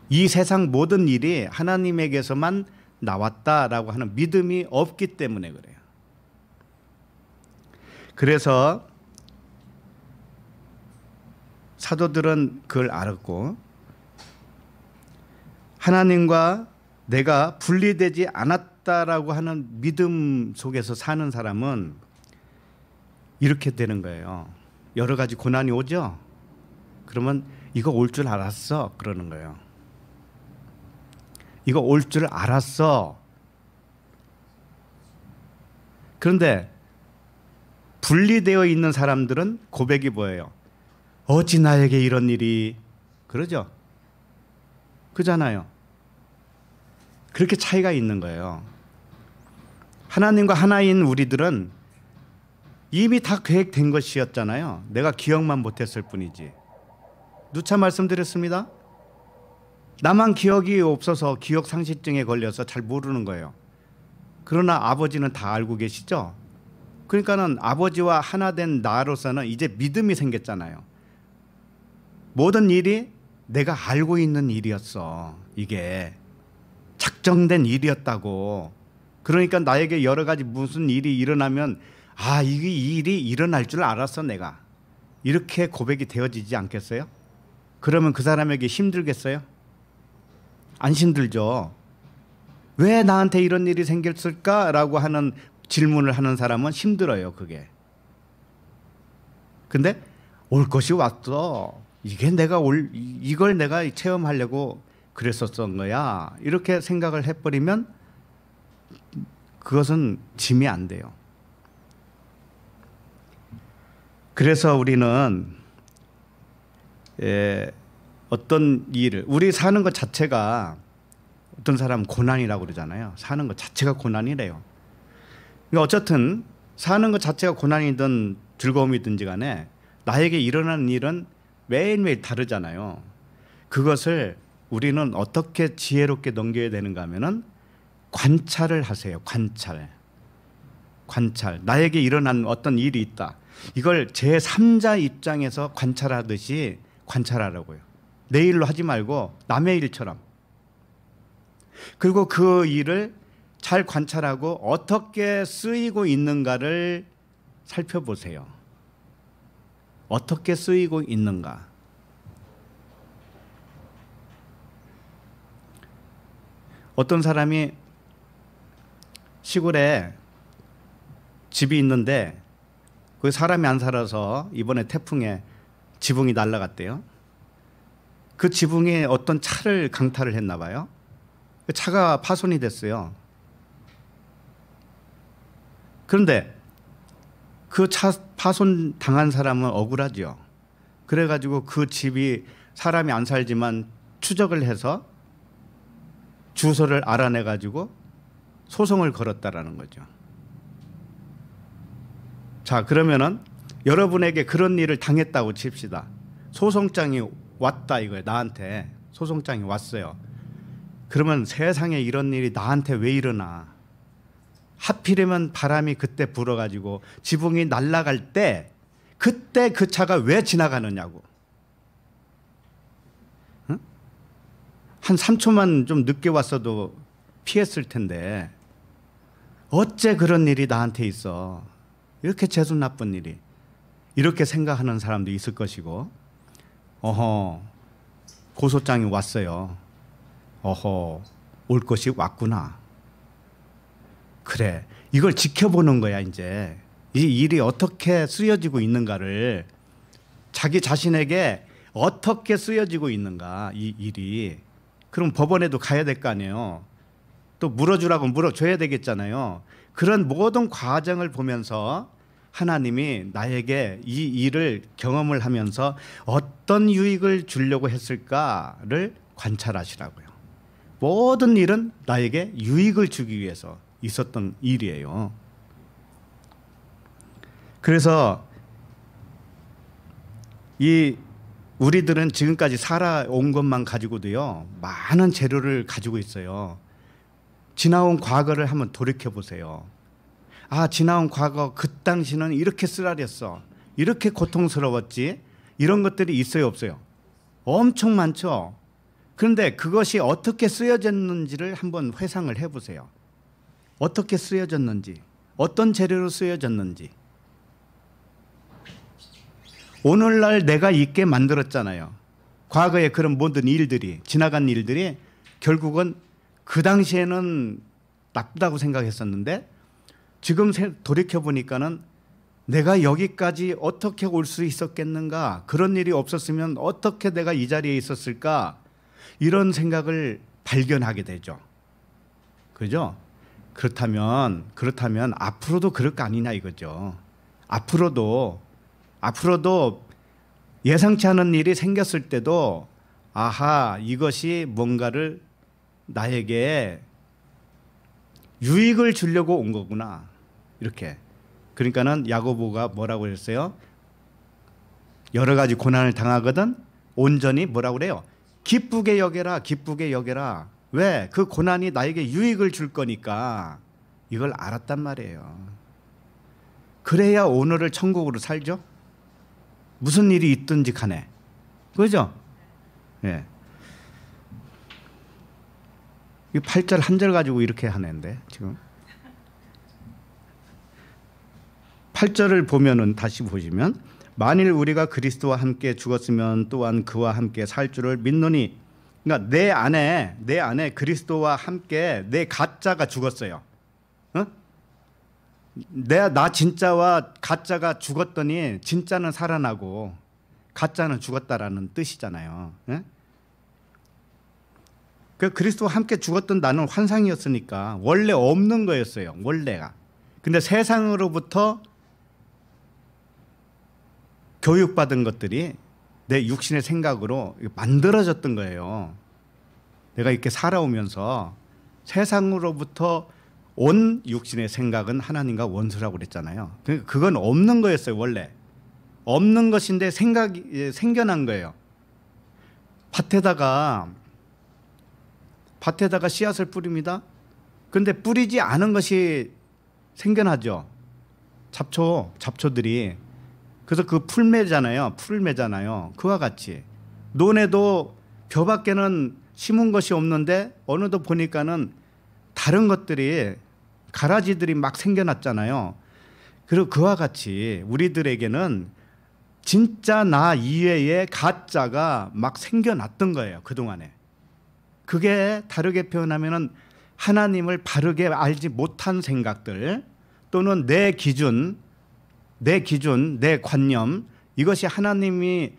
이 세상 모든 일이 하나님에게서만 나왔다라고 하는 믿음이 없기 때문에 그래요. 그래서 사도들은 그걸 알았고 하나님과 내가 분리되지 않았 맞다라고 하는 믿음 속에서 사는 사람은 이렇게 되는 거예요. 여러 가지 고난이 오죠. 그러면 이거 올 줄 알았어 그러는 거예요. 이거 올 줄 알았어. 그런데 분리되어 있는 사람들은 고백이 뭐예요? 어찌 나에게 이런 일이 그러죠? 그잖아요. 그렇게 차이가 있는 거예요. 하나님과 하나인 우리들은 이미 다 계획된 것이었잖아요. 내가 기억만 못했을 뿐이지. 누차 말씀드렸습니다. 나만 기억이 없어서 기억 상실증에 걸려서 잘 모르는 거예요. 그러나 아버지는 다 알고 계시죠? 그러니까는 아버지와 하나 된 나로서는 이제 믿음이 생겼잖아요. 모든 일이 내가 알고 있는 일이었어. 이게 작정된 일이었다고 그러니까 나에게 여러 가지 무슨 일이 일어나면 아, 이 일이 일어날 줄 알았어 내가. 이렇게 고백이 되어지지 않겠어요? 그러면 그 사람에게 힘들겠어요? 안 힘들죠. 왜 나한테 이런 일이 생겼을까라고 하는 질문을 하는 사람은 힘들어요, 그게. 근데 올 것이 왔어. 이게 내가 올 이걸 내가 체험하려고 그랬었던 거야. 이렇게 생각을 해 버리면 그것은 짐이 안 돼요. 그래서 우리는 예, 어떤 일을 우리 사는 것 자체가 어떤 사람 고난이라고 그러잖아요. 사는 것 자체가 고난이래요. 그러니까 어쨌든 사는 것 자체가 고난이든 즐거움이든지 간에 나에게 일어나는 일은 매일매일 다르잖아요. 그것을 우리는 어떻게 지혜롭게 넘겨야 되는가 하면은 관찰을 하세요. 관찰. 관찰. 나에게 일어난 어떤 일이 있다. 이걸 제3자 입장에서 관찰하듯이 관찰하라고요. 내 일로 하지 말고 남의 일처럼. 그리고 그 일을 잘 관찰하고 어떻게 쓰이고 있는가를 살펴보세요. 어떻게 쓰이고 있는가. 어떤 사람이 시골에 집이 있는데 그 사람이 안 살아서 이번에 태풍에 지붕이 날라갔대요. 그 지붕에 어떤 차를 강탈을 했나 봐요. 그 차가 파손이 됐어요. 그런데 그 차 파손 당한 사람은 억울하죠. 그래가지고 그 집이 사람이 안 살지만 추적을 해서 주소를 알아내가지고 소송을 걸었다라는 거죠. 자, 그러면은 여러분에게 그런 일을 당했다고 칩시다. 소송장이 왔다 이거예요. 나한테 소송장이 왔어요. 그러면 세상에 이런 일이 나한테 왜 일어나? 하필이면 바람이 그때 불어가지고 지붕이 날아갈 때 그때 그 차가 왜 지나가느냐고. 응? 한 3초만 좀 늦게 왔어도 피했을 텐데 어째 그런 일이 나한테 있어. 이렇게 재수 나쁜 일이. 이렇게 생각하는 사람도 있을 것이고, 어허, 고소장이 왔어요. 어허, 올 것이 왔구나. 그래. 이걸 지켜보는 거야, 이제. 이 일이 어떻게 쓰여지고 있는가를 자기 자신에게 어떻게 쓰여지고 있는가, 이 일이. 그럼 법원에도 가야 될 거 아니에요. 또 물어주라고 물어줘야 되겠잖아요. 그런 모든 과정을 보면서 하나님이 나에게 이 일을 경험을 하면서 어떤 유익을 주려고 했을까를 관찰하시라고요. 모든 일은 나에게 유익을 주기 위해서 있었던 일이에요. 그래서 이 우리들은 지금까지 살아온 것만 가지고도요 많은 재료를 가지고 있어요. 지나온 과거를 한번 돌이켜 보세요. 아, 지나온 과거 그 당시는 이렇게 쓰라렸어. 이렇게 고통스러웠지. 이런 것들이 있어요, 없어요? 엄청 많죠. 그런데 그것이 어떻게 쓰여졌는지를 한번 회상을 해 보세요. 어떻게 쓰여졌는지, 어떤 재료로 쓰여졌는지. 오늘날 내가 있게 만들었잖아요. 과거에 그런 모든 일들이, 지나간 일들이 결국은 그 당시에는 나쁘다고 생각했었는데 지금 돌이켜 보니까는 내가 여기까지 어떻게 올 수 있었겠는가? 그런 일이 없었으면 어떻게 내가 이 자리에 있었을까? 이런 생각을 발견하게 되죠. 그죠? 그렇다면 그렇다면 앞으로도 그럴 거 아니냐 이거죠. 앞으로도 앞으로도 예상치 않은 일이 생겼을 때도 아하 이것이 뭔가를 나에게 유익을 주려고 온 거구나. 이렇게. 그러니까는 야고보가 뭐라고 했어요? 여러 가지 고난을 당하거든 온전히 뭐라고 그래요? 기쁘게 여겨라. 기쁘게 여겨라. 왜? 그 고난이 나에게 유익을 줄 거니까 이걸 알았단 말이에요. 그래야 오늘을 천국으로 살죠. 무슨 일이 있든지 간에. 그죠? 예. 이 8절 한 절 가지고 이렇게 하는데 지금 8절을 보면은 다시 보시면 만일 우리가 그리스도와 함께 죽었으면 또한 그와 함께 살 줄을 믿노니 그러니까 내 안에 내 안에 그리스도와 함께 내 가짜가 죽었어요. 어? 내나 진짜와 가짜가 죽었더니 진짜는 살아나고 가짜는 죽었다라는 뜻이잖아요. 예? 그 그리스도와 함께 죽었던 나는 환상이었으니까 원래 없는 거였어요. 원래가. 근데 세상으로부터 교육받은 것들이 내 육신의 생각으로 만들어졌던 거예요. 내가 이렇게 살아오면서 세상으로부터 온 육신의 생각은 하나님과 원수라고 그랬잖아요. 그, 그건 없는 거였어요, 원래. 없는 것인데 생각이 생겨난 거예요. 밭에다가 밭에다가 씨앗을 뿌립니다. 근데 뿌리지 않은 것이 생겨나죠. 잡초, 잡초들이. 그래서 그 풀매잖아요. 풀매잖아요. 그와 같이. 논에도 벼밖에는 심은 것이 없는데 어느덧 보니까는 다른 것들이 가라지들이 막 생겨났잖아요. 그리고 그와 같이 우리들에게는 진짜 나 이외의 가짜가 막 생겨났던 거예요. 그동안에. 그게 다르게 표현하면은 하나님을 바르게 알지 못한 생각들 또는 내 기준, 내 기준, 내 관념 이것이 하나님이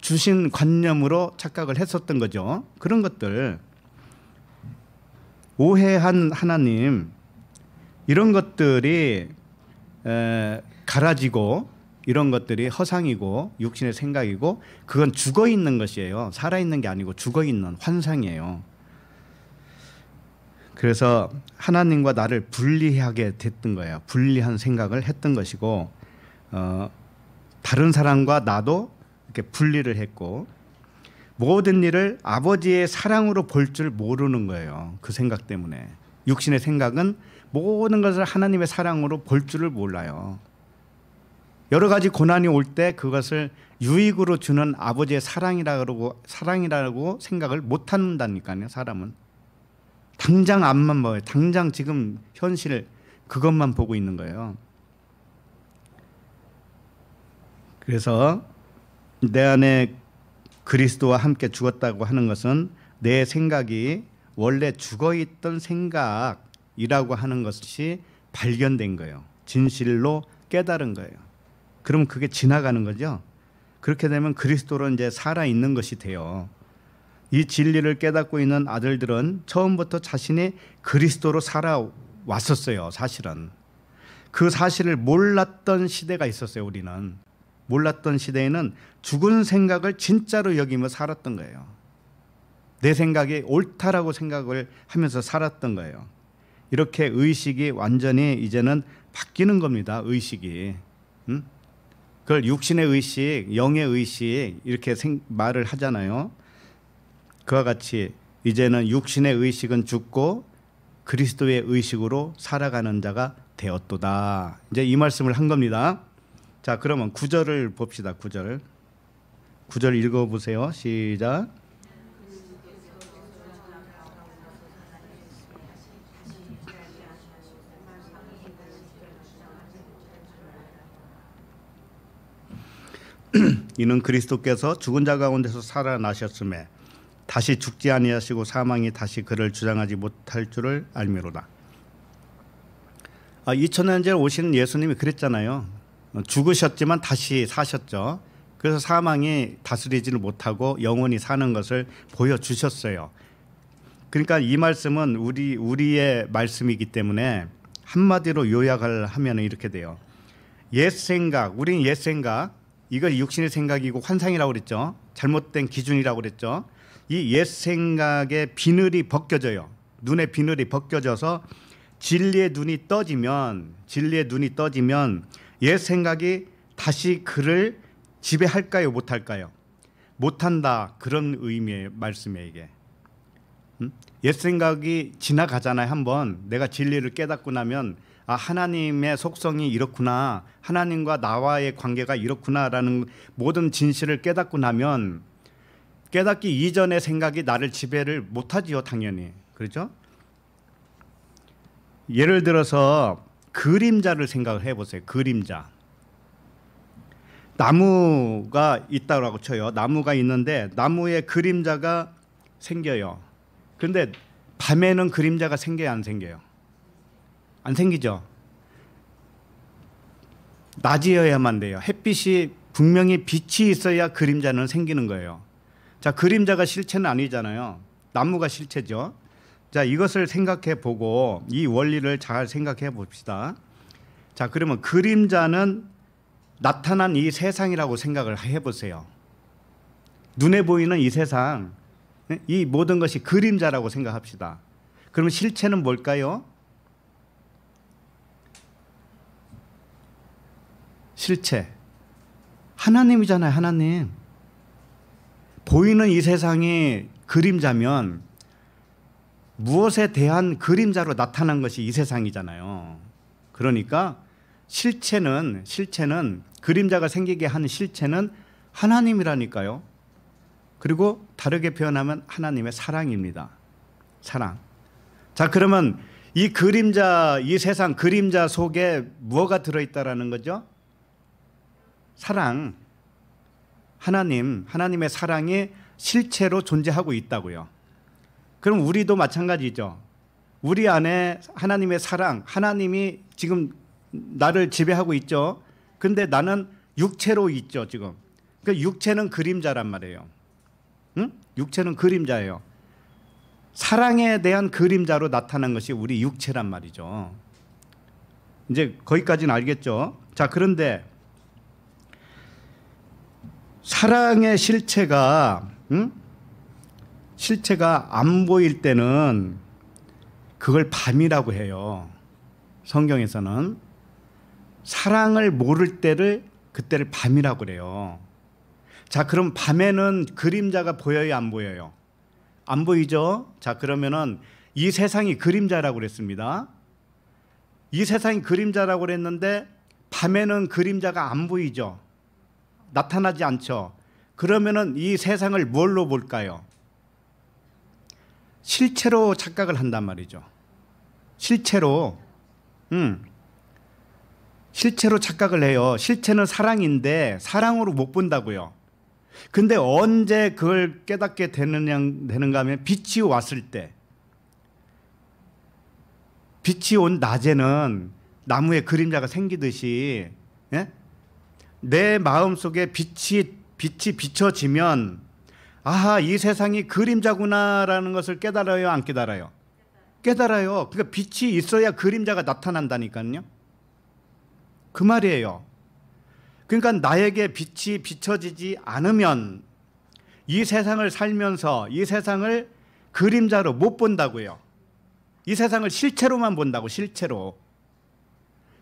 주신 관념으로 착각을 했었던 거죠. 그런 것들 오해한 하나님 이런 것들이 에, 갈아지고 이런 것들이 허상이고 육신의 생각이고 그건 죽어 있는 것이에요. 살아 있는 게 아니고 죽어 있는 환상이에요. 그래서 하나님과 나를 분리하게 됐던 거예요. 분리한 생각을 했던 것이고 어, 다른 사람과 나도 이렇게 분리를 했고 모든 일을 아버지의 사랑으로 볼 줄 모르는 거예요. 그 생각 때문에 육신의 생각은 모든 것을 하나님의 사랑으로 볼 줄을 몰라요. 여러 가지 고난이 올 때 그것을 유익으로 주는 아버지의 사랑이라 그러고 사랑이라고 생각을 못 한다니까요. 사람은 당장 앞만 봐요. 당장 지금 현실 그것만 보고 있는 거예요. 그래서 내 안에 그리스도와 함께 죽었다고 하는 것은 내 생각이 원래 죽어 있던 생각이라고 하는 것이 발견된 거예요. 진실로 깨달은 거예요. 그러면 그게 지나가는 거죠. 그렇게 되면 그리스도로 이제 살아 있는 것이 돼요. 이 진리를 깨닫고 있는 아들들은 처음부터 자신이 그리스도로 살아왔었어요. 사실은 그 사실을 몰랐던 시대가 있었어요. 우리는 몰랐던 시대에는 죽은 생각을 진짜로 여기며 살았던 거예요. 내 생각이 옳다라고 생각을 하면서 살았던 거예요. 이렇게 의식이 완전히 이제는 바뀌는 겁니다. 의식이. 응? 그걸 육신의 의식, 영의 의식 이렇게 생, 말을 하잖아요. 그와 같이 이제는 육신의 의식은 죽고 그리스도의 의식으로 살아가는 자가 되었도다. 이제 이 말씀을 한 겁니다. 자, 그러면 구절을 봅시다. 구절. 구절 읽어 보세요. 시작. 이는 그리스도께서 죽은 자 가운데서 살아나셨음에 다시 죽지 아니하시고 사망이 다시 그를 주장하지 못할 줄을 알미로다. 아, 2000년 전에 오신 예수님이 그랬잖아요. 죽으셨지만 다시 사셨죠. 그래서 사망이 다스리지를 못하고 영원히 사는 것을 보여 주셨어요. 그러니까 이 말씀은 우리 우리의 말씀이기 때문에 한마디로 요약을 하면 이렇게 돼요. 옛 생각, 우린 옛 생각, 이걸 육신의 생각이고 환상이라고 그랬죠. 잘못된 기준이라고 그랬죠. 이 옛 생각의 비늘이 벗겨져요. 눈의 비늘이 벗겨져서 진리의 눈이 떠지면 진리의 눈이 떠지면 옛 생각이 다시 그를 지배할까요, 못할까요? 못한다 그런 의미의 말씀이에요 이게. 음? 옛 생각이 지나가잖아요 한번 내가 진리를 깨닫고 나면 아 하나님의 속성이 이렇구나 하나님과 나와의 관계가 이렇구나라는 모든 진실을 깨닫고 나면 깨닫기 이전의 생각이 나를 지배를 못하지요 당연히 그렇죠? 예를 들어서 그림자를 생각을 해보세요 그림자 나무가 있다라고 쳐요 나무가 있는데 나무에 그림자가 생겨요 그런데 밤에는 그림자가 생겨요 안 생겨요 안 생기죠. 낮이어야만 돼요. 햇빛이 분명히 빛이 있어야 그림자는 생기는 거예요. 자, 그림자가 실체는 아니잖아요. 나무가 실체죠. 자, 이것을 생각해 보고 이 원리를 잘 생각해 봅시다. 자, 그러면 그림자는 나타난 이 세상이라고 생각을 해 보세요. 눈에 보이는 이 세상, 이 모든 것이 그림자라고 생각합시다. 그러면 실체는 뭘까요? 실체. 하나님이잖아요, 하나님. 보이는 이 세상이 그림자면 무엇에 대한 그림자로 나타난 것이 이 세상이잖아요. 그러니까 실체는 실체는 그림자가 생기게 하는 실체는 하나님이라니까요. 그리고 다르게 표현하면 하나님의 사랑입니다. 사랑. 자, 그러면 이 그림자, 이 세상 그림자 속에 뭐가 들어있다라는 거죠? 사랑, 하나님, 하나님의 사랑이 실체로 존재하고 있다고요. 그럼 우리도 마찬가지죠. 우리 안에 하나님의 사랑, 하나님이 지금 나를 지배하고 있죠. 근데 나는 육체로 있죠, 지금. 그 육체는 그림자란 말이에요. 응? 육체는 그림자예요. 사랑에 대한 그림자로 나타난 것이 우리 육체란 말이죠. 이제 거기까지는 알겠죠? 자, 그런데 사랑의 실체가 응? 실체가 안 보일 때는 그걸 밤이라고 해요. 성경에서는 사랑을 모를 때를 그때를 밤이라고 그래요. 자, 그럼 밤에는 그림자가 보여요, 안 보여요? 안 보이죠? 자, 그러면은 이 세상이 그림자라고 그랬습니다. 이 세상이 그림자라고 그랬는데 밤에는 그림자가 안 보이죠. 나타나지 않죠. 그러면은 이 세상을 뭘로 볼까요? 실체로 착각을 한단 말이죠. 실체로, 음, 실체로 착각을 해요. 실체는 사랑인데 사랑으로 못 본다고요. 근데 언제 그걸 깨닫게 되느냐, 되는가 하면 빛이 왔을 때. 빛이 온 낮에는 나무에 그림자가 생기듯이, 예? 내 마음 속에 빛이 빛이 비춰지면 아하 이 세상이 그림자구나라는 것을 깨달아요 안 깨달아요 깨달아요 그러니까 빛이 있어야 그림자가 나타난다니까요 그 말이에요 그러니까 나에게 빛이 비춰지지 않으면 이 세상을 살면서 이 세상을 그림자로 못 본다고요 이 세상을 실체로만 본다고 실체로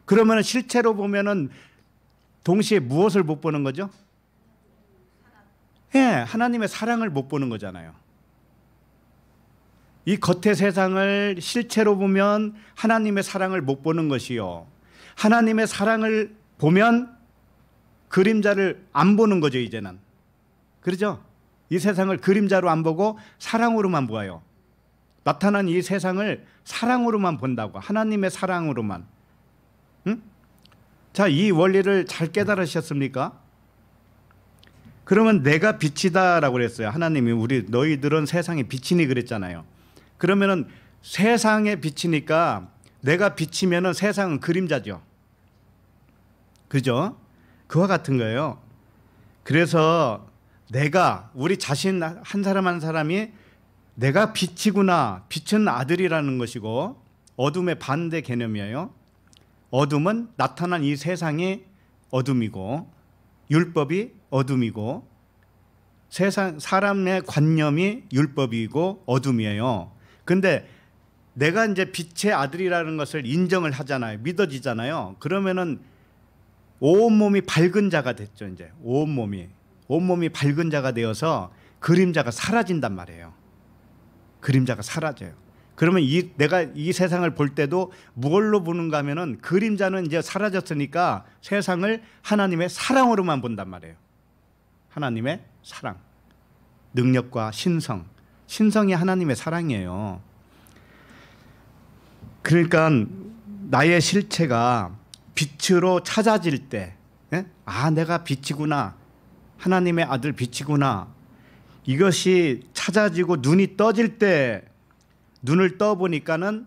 그러면 실체로 보면은 동시에 무엇을 못 보는 거죠? 예, 하나님의 사랑을 못 보는 거잖아요. 이 겉의 세상을 실체로 보면 하나님의 사랑을 못 보는 것이요. 하나님의 사랑을 보면 그림자를 안 보는 거죠, 이제는. 그러죠? 이 세상을 그림자로 안 보고 사랑으로만 보아요. 나타난 이 세상을 사랑으로만 본다고. 하나님의 사랑으로만. 자, 이 원리를 잘 깨달으셨습니까? 그러면 내가 빛이다라고 그랬어요. 하나님이 우리 너희들은 세상의 빛이니 그랬잖아요. 그러면은 세상의 빛이니까 내가 비치면은 세상은 그림자죠. 그죠? 그와 같은 거예요. 그래서 내가 우리 자신 한 사람 한 사람이 내가 빛이구나. 빛은 아들이라는 것이고 어둠의 반대 개념이에요. 어둠은 나타난 이 세상의 어둠이고 율법이 어둠이고 세상 사람의 관념이 율법이고 어둠이에요. 근데 내가 이제 빛의 아들이라는 것을 인정을 하잖아요. 믿어지잖아요. 그러면은 온몸이 밝은 자가 됐죠, 이제. 온몸이. 온몸이 밝은 자가 되어서 그림자가 사라진단 말이에요. 그림자가 사라져요. 그러면 이 내가 이 세상을 볼 때도 무얼로 보는가 하면은 그림자는 이제 사라졌으니까 세상을 하나님의 사랑으로만 본단 말이에요. 하나님의 사랑. 능력과 신성. 신성이 하나님의 사랑이에요. 그러니까 나의 실체가 빛으로 찾아질 때, 예? 아, 내가 빛이구나. 하나님의 아들 빛이구나. 이것이 찾아지고 눈이 떠질 때 눈을 떠보니까는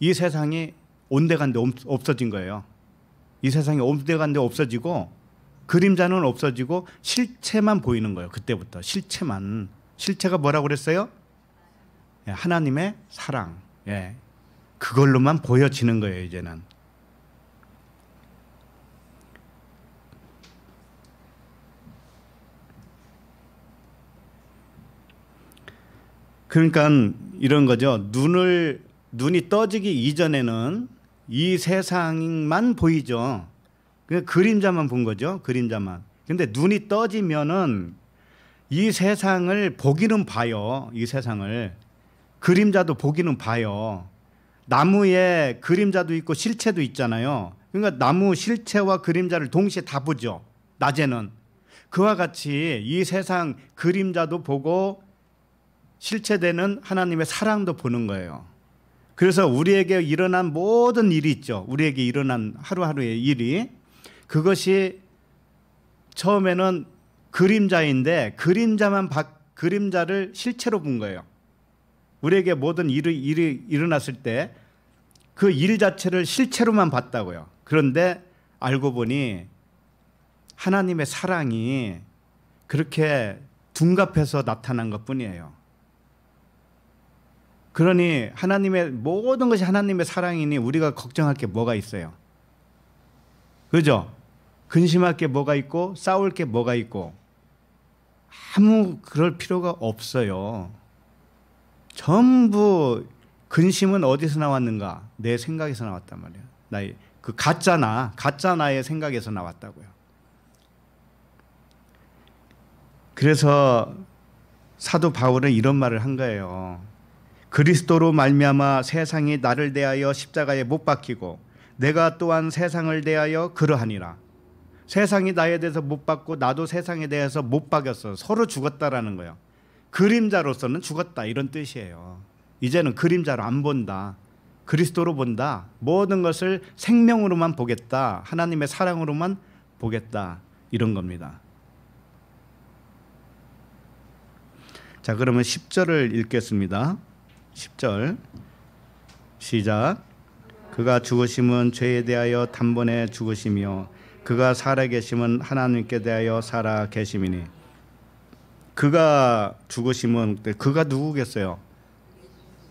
이 세상이 온데간데 없어진 거예요. 이 세상이 온데간데 없어지고 그림자는 없어지고 실체만 보이는 거예요. 그때부터 실체만 실체가 뭐라고 그랬어요? 예, 하나님의 사랑. 예. 그걸로만 보여지는 거예요, 이제는. 그러니까 이런 거죠. 눈을 눈이 떠지기 이전에는 이 세상만 보이죠. 그냥 그림자만 본 거죠. 그림자만. 근데 눈이 떠지면은 이 세상을 보기는 봐요. 이 세상을 그림자도 보기는 봐요. 나무에 그림자도 있고 실체도 있잖아요. 그러니까 나무 실체와 그림자를 동시에 다 보죠. 낮에는 그와 같이 이 세상 그림자도 보고 실체되는 하나님의 사랑도 보는 거예요. 그래서 우리에게 일어난 모든 일이 있죠. 우리에게 일어난 하루하루의 일이 그것이 처음에는 그림자인데 그림자만 바, 그림자를 실체로 본 거예요. 우리에게 모든 일이, 일이 일어났을 때 그 일 자체를 실체로만 봤다고요. 그런데 알고 보니 하나님의 사랑이 그렇게 둔갑해서 나타난 것 뿐이에요. 그러니 하나님의 모든 것이 하나님의 사랑이니 우리가 걱정할 게 뭐가 있어요? 그죠? 근심할 게 뭐가 있고 싸울 게 뭐가 있고 아무 그럴 필요가 없어요. 전부 근심은 어디서 나왔는가? 내 생각에서 나왔단 말이에요. 나의 그 가짜 나, 가짜 나의 생각에서 나왔다고요. 그래서 사도 바울은 이런 말을 한 거예요. 그리스도로 말미암아 세상이 나를 대하여 십자가에 못 박히고 내가 또한 세상을 대하여 그러하니라. 세상이 나에 대해서 못 박고 나도 세상에 대해서 못 박였어. 서로 죽었다라는 거예요. 그림자로서는 죽었다 이런 뜻이에요. 이제는 그림자로 안 본다. 그리스도로 본다. 모든 것을 생명으로만 보겠다. 하나님의 사랑으로만 보겠다. 이런 겁니다. 자, 그러면 10절을 읽겠습니다. 10절 시작 그가 죽으심은 죄에 대하여 단번에 죽으시며 그가 살아 계심은 하나님께 대하여 살아 계심이니 그가 죽으심은 그가 누구겠어요?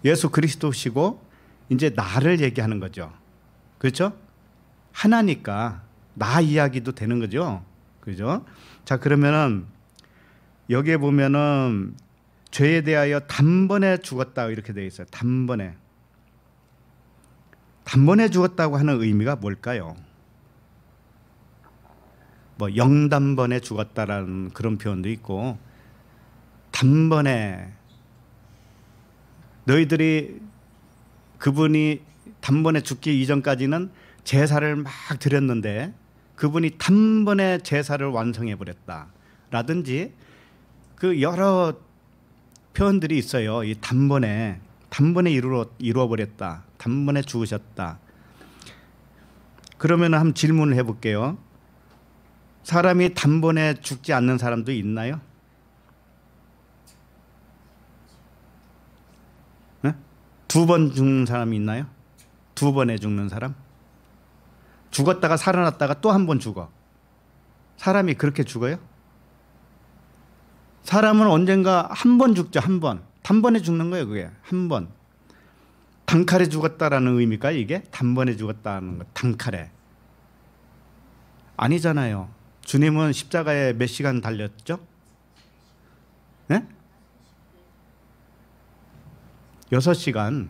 예수 그리스도시고 이제 나를 얘기하는 거죠. 그렇죠? 하나니까 나 이야기도 되는 거죠. 그죠? 자, 그러면은 여기에 보면은 죄에 대하여 단번에 죽었다 이렇게 되어 있어요. 단번에. 단번에 죽었다고 하는 의미가 뭘까요? 뭐 영단번에 죽었다라는 그런 표현도 있고 단번에 너희들이 그분이 단번에 죽기 이전까지는 제사를 막 드렸는데 그분이 단번에 제사를 완성해 버렸다. 라든지 그 여러 표현들이 있어요. 이 단번에 단번에 이루어 이루어 버렸다. 단번에 죽으셨다. 그러면 한번 질문을 해 볼게요. 사람이 단번에 죽지 않는 사람도 있나요? 네? 두번 죽는 사람이 있나요? 두 번에 죽는 사람? 죽었다가 살아났다가 또 한 번 죽어. 사람이 그렇게 죽어요? 사람은 언젠가 한 번 죽죠. 한 번. 단번에 죽는 거예요. 그게. 한 번. 단칼에 죽었다라는 의미일까요? 이게? 단번에 죽었다는 거. 단칼에. 아니잖아요. 주님은 십자가에 몇 시간 달렸죠? 네? 예? 6시간.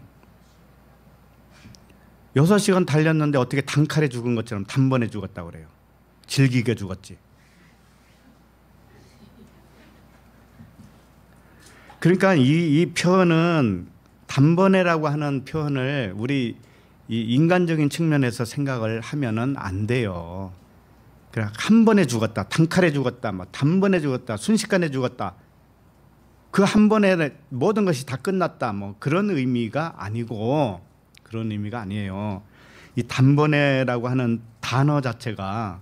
6시간 달렸는데 어떻게 단칼에 죽은 것처럼 단번에 죽었다고 그래요. 질기게 죽었지. 그러니까 이, 이 표현은 단번에라고 하는 표현을 우리 이 인간적인 측면에서 생각을 하면은 안 돼요. 그냥 한 번에 죽었다, 단칼에 죽었다, 막 뭐 단번에 죽었다, 순식간에 죽었다. 그 한 번에 모든 것이 다 끝났다. 뭐 그런 의미가 아니고 그런 의미가 아니에요. 이 단번에라고 하는 단어 자체가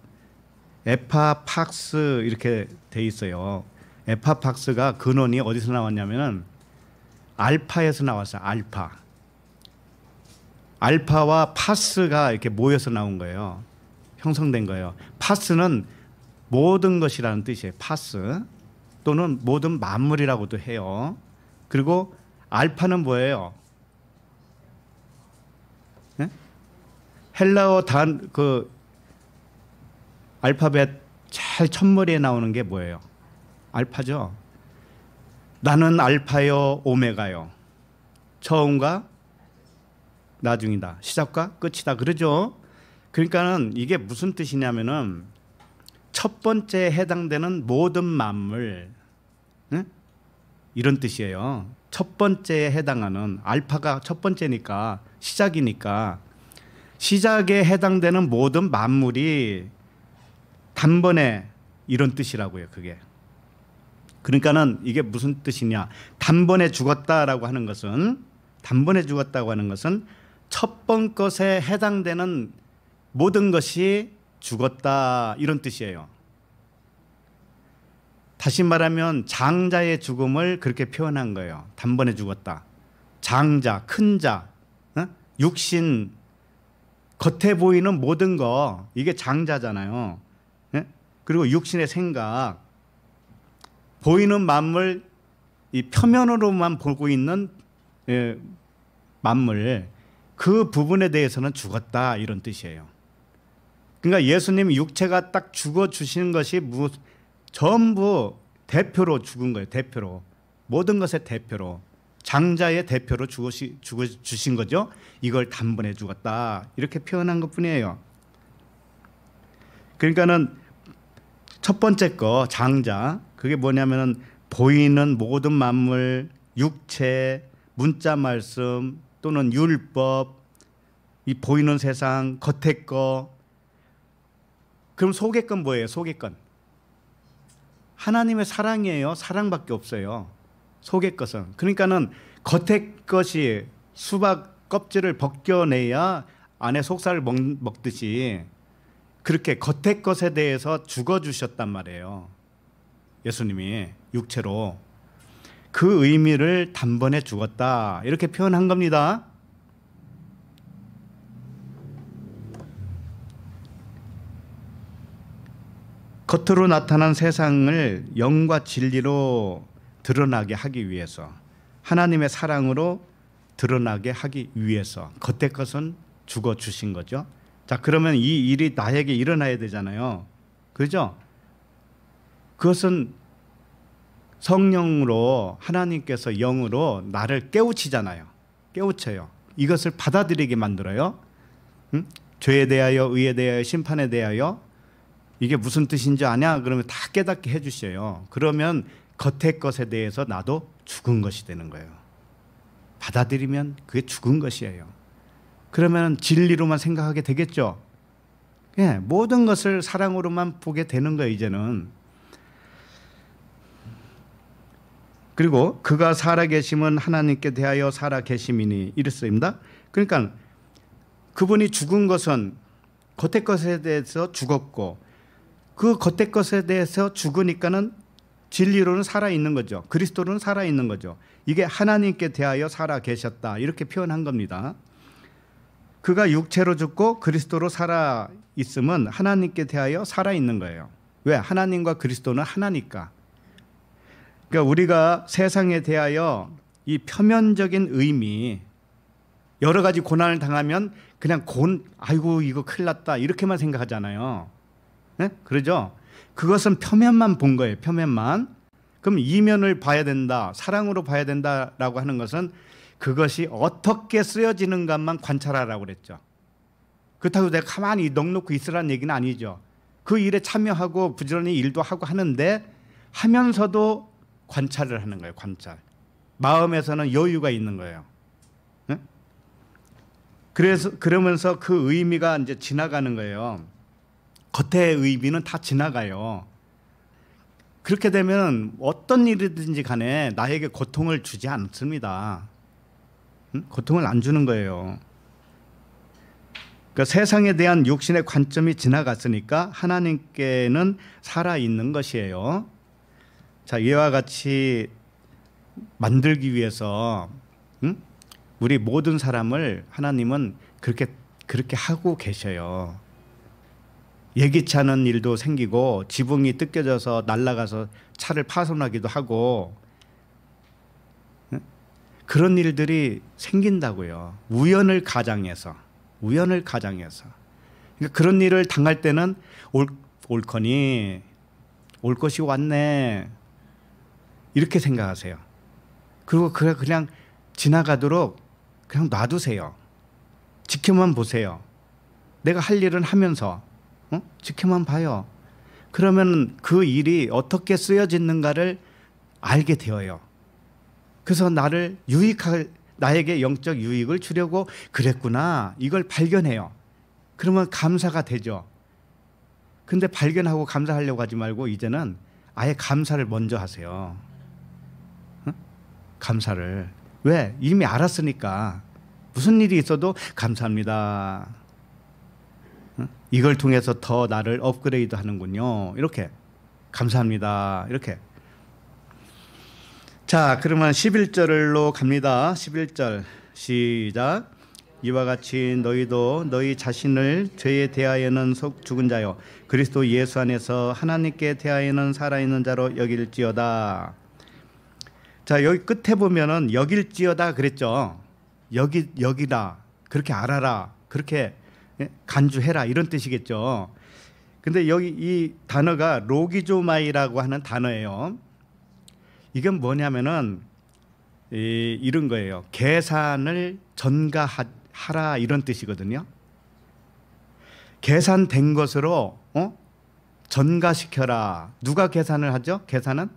에파팍스 이렇게 돼 있어요. 에파팍스가 근원이 어디서 나왔냐면은 알파에서 나왔어요. 알파. 알파와 파스가 이렇게 모여서 나온 거예요. 형성된 거예요. 파스는 모든 것이라는 뜻이에요. 파스 또는 모든 만물이라고도 해요. 그리고 알파는 뭐예요? 네? 헬라어 단 그 알파벳 잘 첫머리에 나오는 게 뭐예요? 알파죠. 나는 알파요 오메가요. 처음과 나중이다. 시작과 끝이다. 그러죠. 그러니까는 이게 무슨 뜻이냐면은 첫번째 해당되는 모든 만물 응? 이런 뜻이에요. 첫 번째에 해당하는 알파가 첫 번째니까 시작이니까 시작에 해당되는 모든 만물이 단번에 이런 뜻이라고요. 그게 그러니까는 이게 무슨 뜻이냐? 단번에 죽었다라고 하는 것은 단번에 죽었다고 하는 것은 첫번 것에 해당되는 모든 것이 죽었다 이런 뜻이에요. 다시 말하면 장자의 죽음을 그렇게 표현한 거예요. 단번에 죽었다. 장자, 큰 자, 육신, 겉에 보이는 모든 거 이게 장자잖아요. 그리고 육신의 생각, 보이는 만물 이 표면으로만 보고 있는 예, 만물 그 부분에 대해서는 죽었다 이런 뜻이에요. 그러니까 예수님 육체가 딱 죽어 주시는 것이 무, 전부 대표로 죽은 거예요. 대표로 모든 것의 대표로 장자의 대표로 죽으시, 죽어 주신 거죠. 이걸 단번에 죽었다 이렇게 표현한 것뿐이에요. 그러니까는 첫 번째 거 장자 그게 뭐냐면은 보이는 모든 만물, 육체, 문자 말씀 또는 율법, 이 보이는 세상, 겉에 거. 그럼 속에 건 뭐예요? 속에 건. 하나님의 사랑이에요. 사랑밖에 없어요. 속의 것은. 그러니까는 겉에 것이 수박 껍질을 벗겨내야 안에 속살을 먹, 먹듯이 그렇게 겉에 것에 대해서 죽어주셨단 말이에요. 예수님이 육체로 그 의미를 단번에 죽었다 이렇게 표현한 겁니다. 겉으로 나타난 세상을 영과 진리로 드러나게 하기 위해서 하나님의 사랑으로 드러나게 하기 위해서 겉의 것은 죽어 주신 거죠. 자, 그러면 이 일이 나에게 일어나야 되잖아요. 그죠? 그것은 성령으로 하나님께서 영으로 나를 깨우치잖아요. 깨우쳐요. 이것을 받아들이게 만들어요. 응? 죄에 대하여, 의에 대하여, 심판에 대하여 이게 무슨 뜻인지 아냐? 그러면 다 깨닫게 해주셔요. 그러면 겉의 것에 대해서 나도 죽은 것이 되는 거예요. 받아들이면 그게 죽은 것이에요. 그러면 진리로만 생각하게 되겠죠. 예, 모든 것을 사랑으로만 보게 되는 거예요, 이제는. 그리고 그가 살아계심은 하나님께 대하여 살아계심이니 이랬습니다. 그러니까 그분이 죽은 것은 겉의 것에 대해서 죽었고 그 겉의 것에 대해서 죽으니까는 진리로는 살아있는 거죠. 그리스도로는 살아있는 거죠. 이게 하나님께 대하여 살아계셨다 이렇게 표현한 겁니다. 그가 육체로 죽고 그리스도로 살아있음은 하나님께 대하여 살아있는 거예요. 왜? 하나님과 그리스도는 하나니까. 그러니까 우리가 세상에 대하여 이 표면적인 의미 여러 가지 고난을 당하면 그냥 곤 아이고 이거 큰일 났다 이렇게만 생각하잖아요. 네? 그러죠? 그것은 표면만 본 거예요. 표면만. 그럼 이면을 봐야 된다. 사랑으로 봐야 된다라고 하는 것은 그것이 어떻게 쓰여지는것만 관찰하라고 그랬죠. 그렇다고 내가 가만히 넉놓고 있으라는 얘기는 아니죠. 그 일에 참여하고 부지런히 일도 하고 하는데 하면서도 관찰을 하는 거예요. 관찰. 마음에서는 여유가 있는 거예요. 그래서 그러면서 그 의미가 이제 지나가는 거예요. 겉의 의미는 다 지나가요. 그렇게 되면 어떤 일이든지 간에 나에게 고통을 주지 않습니다. 고통을 안 주는 거예요. 그 세상에 대한 육신의 관점이 지나갔으니까 하나님께는 살아있는 것이에요. 자 이와 같이 만들기 위해서 응? 우리 모든 사람을 하나님은 그렇게 그렇게 하고 계셔요. 예기치 않은 일도 생기고 지붕이 뜯겨져서 날아가서 차를 파손하기도 하고 그런 일들이 생긴다고요. 우연을 가장해서 우연을 가장해서 그러니까 그런 일을 당할 때는 올, 올 거니 올 것이 왔네 이렇게 생각하세요. 그리고 그냥 지나가도록 그냥 놔두세요. 지켜만 보세요. 내가 할 일은 하면서 어? 지켜만 봐요. 그러면 그 일이 어떻게 쓰여지는가를 알게 되어요. 그래서 나를 유익할 나에게 영적 유익을 주려고 그랬구나 이걸 발견해요. 그러면 감사가 되죠. 근데 발견하고 감사하려고 하지 말고 이제는 아예 감사를 먼저 하세요. 감사를 왜 이미 알았으니까 무슨 일이 있어도 감사합니다. 이걸 통해서 더 나를 업그레이드 하는군요. 이렇게 감사합니다. 이렇게 자, 그러면 11절로 갑니다. 11절 시작. 이와 같이 너희도 너희 자신을 죄에 대하여는 속 죽은 자요 그리스도 예수 안에서 하나님께 대하여는 살아있는 자로 여길지어다. 자, 여기 끝에 보면은 여길지어다 그랬죠. 여기 여기다. 그렇게 알아라. 그렇게 예, 간주해라 이런 뜻이겠죠. 근데 여기 이 단어가 로기조마이라고 하는 단어예요. 이건 뭐냐면은 이, 이런 거예요. 계산을 전가하라 이런 뜻이거든요. 계산된 것으로 어? 전가시켜라. 누가 계산을 하죠? 계산은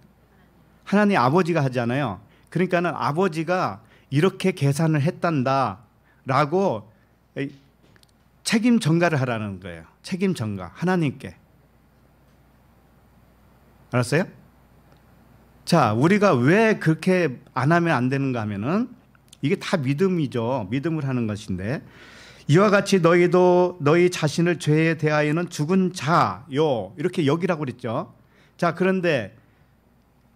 하나님 아버지가 하잖아요. 그러니까는 아버지가 이렇게 계산을 했단다라고 책임 전가를 하라는 거예요. 책임 전가 하나님께. 알았어요? 자, 우리가 왜 그렇게 안 하면 안 되는가 하면은 이게 다 믿음이죠. 믿음을 하는 것인데 이와 같이 너희도 너희 자신을 죄에 대하여는 죽은 자요 이렇게 여기라고 그랬죠. 자, 그런데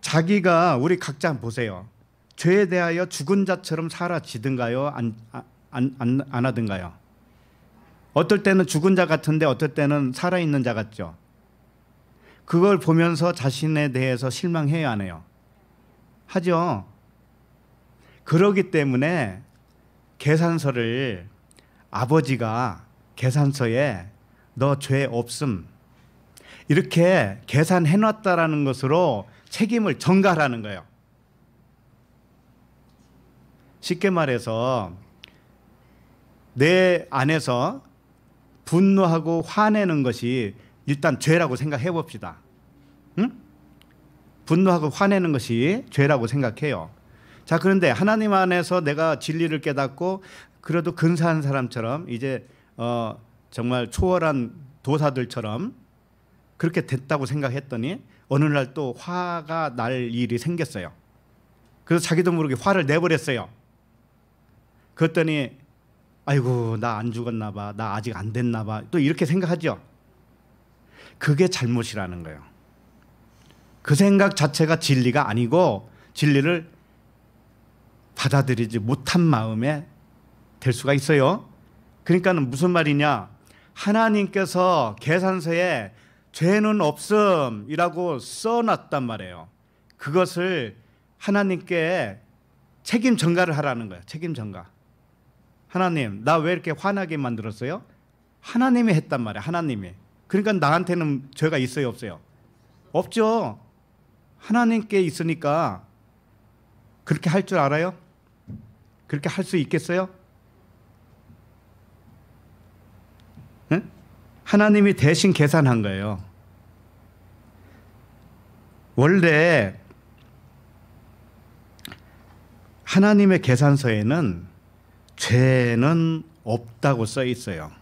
자기가 우리 각자 보세요. 죄에 대하여 죽은 자처럼 사라지든가요? 안, 아, 안, 안, 안 하든가요? 어떨 때는 죽은 자 같은데 어떨 때는 살아있는 자 같죠? 그걸 보면서 자신에 대해서 실망해야 하네요. 하죠? 그러기 때문에 계산서를 아버지가 계산서에 너 죄 없음 이렇게 계산해 놨다라는 것으로 책임을 전가하라는 거예요. 쉽게 말해서 내 안에서 분노하고 화내는 것이 일단 죄라고 생각해 봅시다. 응? 분노하고 화내는 것이 죄라고 생각해요. 자, 그런데 하나님 안에서 내가 진리를 깨닫고 그래도 근사한 사람처럼 이제 어, 정말 초월한 도사들처럼 그렇게 됐다고 생각했더니 어느 날 또 화가 날 일이 생겼어요. 그래서 자기도 모르게 화를 내버렸어요. 그랬더니 아이고 나 안 죽었나 봐. 나 아직 안 됐나 봐. 또 이렇게 생각하죠. 그게 잘못이라는 거예요. 그 생각 자체가 진리가 아니고 진리를 받아들이지 못한 마음에 될 수가 있어요. 그러니까 무슨 말이냐? 하나님께서 계산서에 죄는 없음이라고 써놨단 말이에요. 그것을 하나님께 책임 전가를 하라는 거예요. 책임 전가. 하나님, 나 왜 이렇게 화나게 만들었어요? 하나님이 했단 말이에요. 하나님이. 그러니까 나한테는 죄가 있어요, 없어요? 없죠. 하나님께 있으니까 그렇게 할 줄 알아요? 그렇게 할 수 있겠어요? 하나님이 대신 계산한 거예요. 원래 하나님의 계산서에는 죄는 없다고 써 있어요.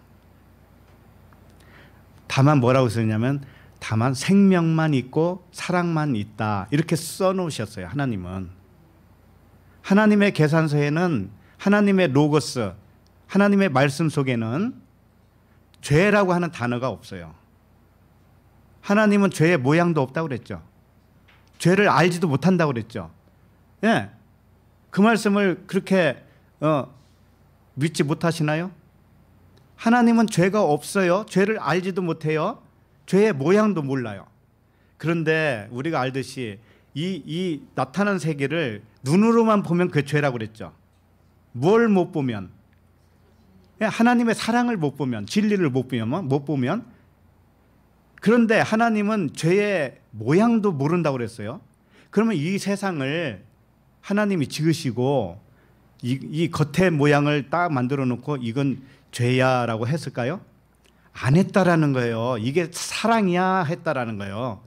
다만 뭐라고 쓰냐면 다만 생명만 있고 사랑만 있다 이렇게 써 놓으셨어요. 하나님은 하나님의 계산서에는 하나님의 로고스 하나님의 말씀 속에는 죄라고 하는 단어가 없어요. 하나님은 죄의 모양도 없다고 그랬죠. 죄를 알지도 못한다고 그랬죠. 예. 그 말씀을 그렇게 어, 믿지 못하시나요? 하나님은 죄가 없어요. 죄를 알지도 못해요. 죄의 모양도 몰라요. 그런데 우리가 알듯이 이, 이 나타난 세계를 눈으로만 보면 그 죄라고 그랬죠. 뭘 못 보면 예, 하나님의 사랑을 못 보면 진리를 못 보면 못 보면 그런데 하나님은 죄의 모양도 모른다고 그랬어요. 그러면 이 세상을 하나님이 지으시고 이, 이 겉의 모양을 딱 만들어 놓고 이건 죄야라고 했을까요? 안 했다라는 거예요. 이게 사랑이야 했다라는 거예요.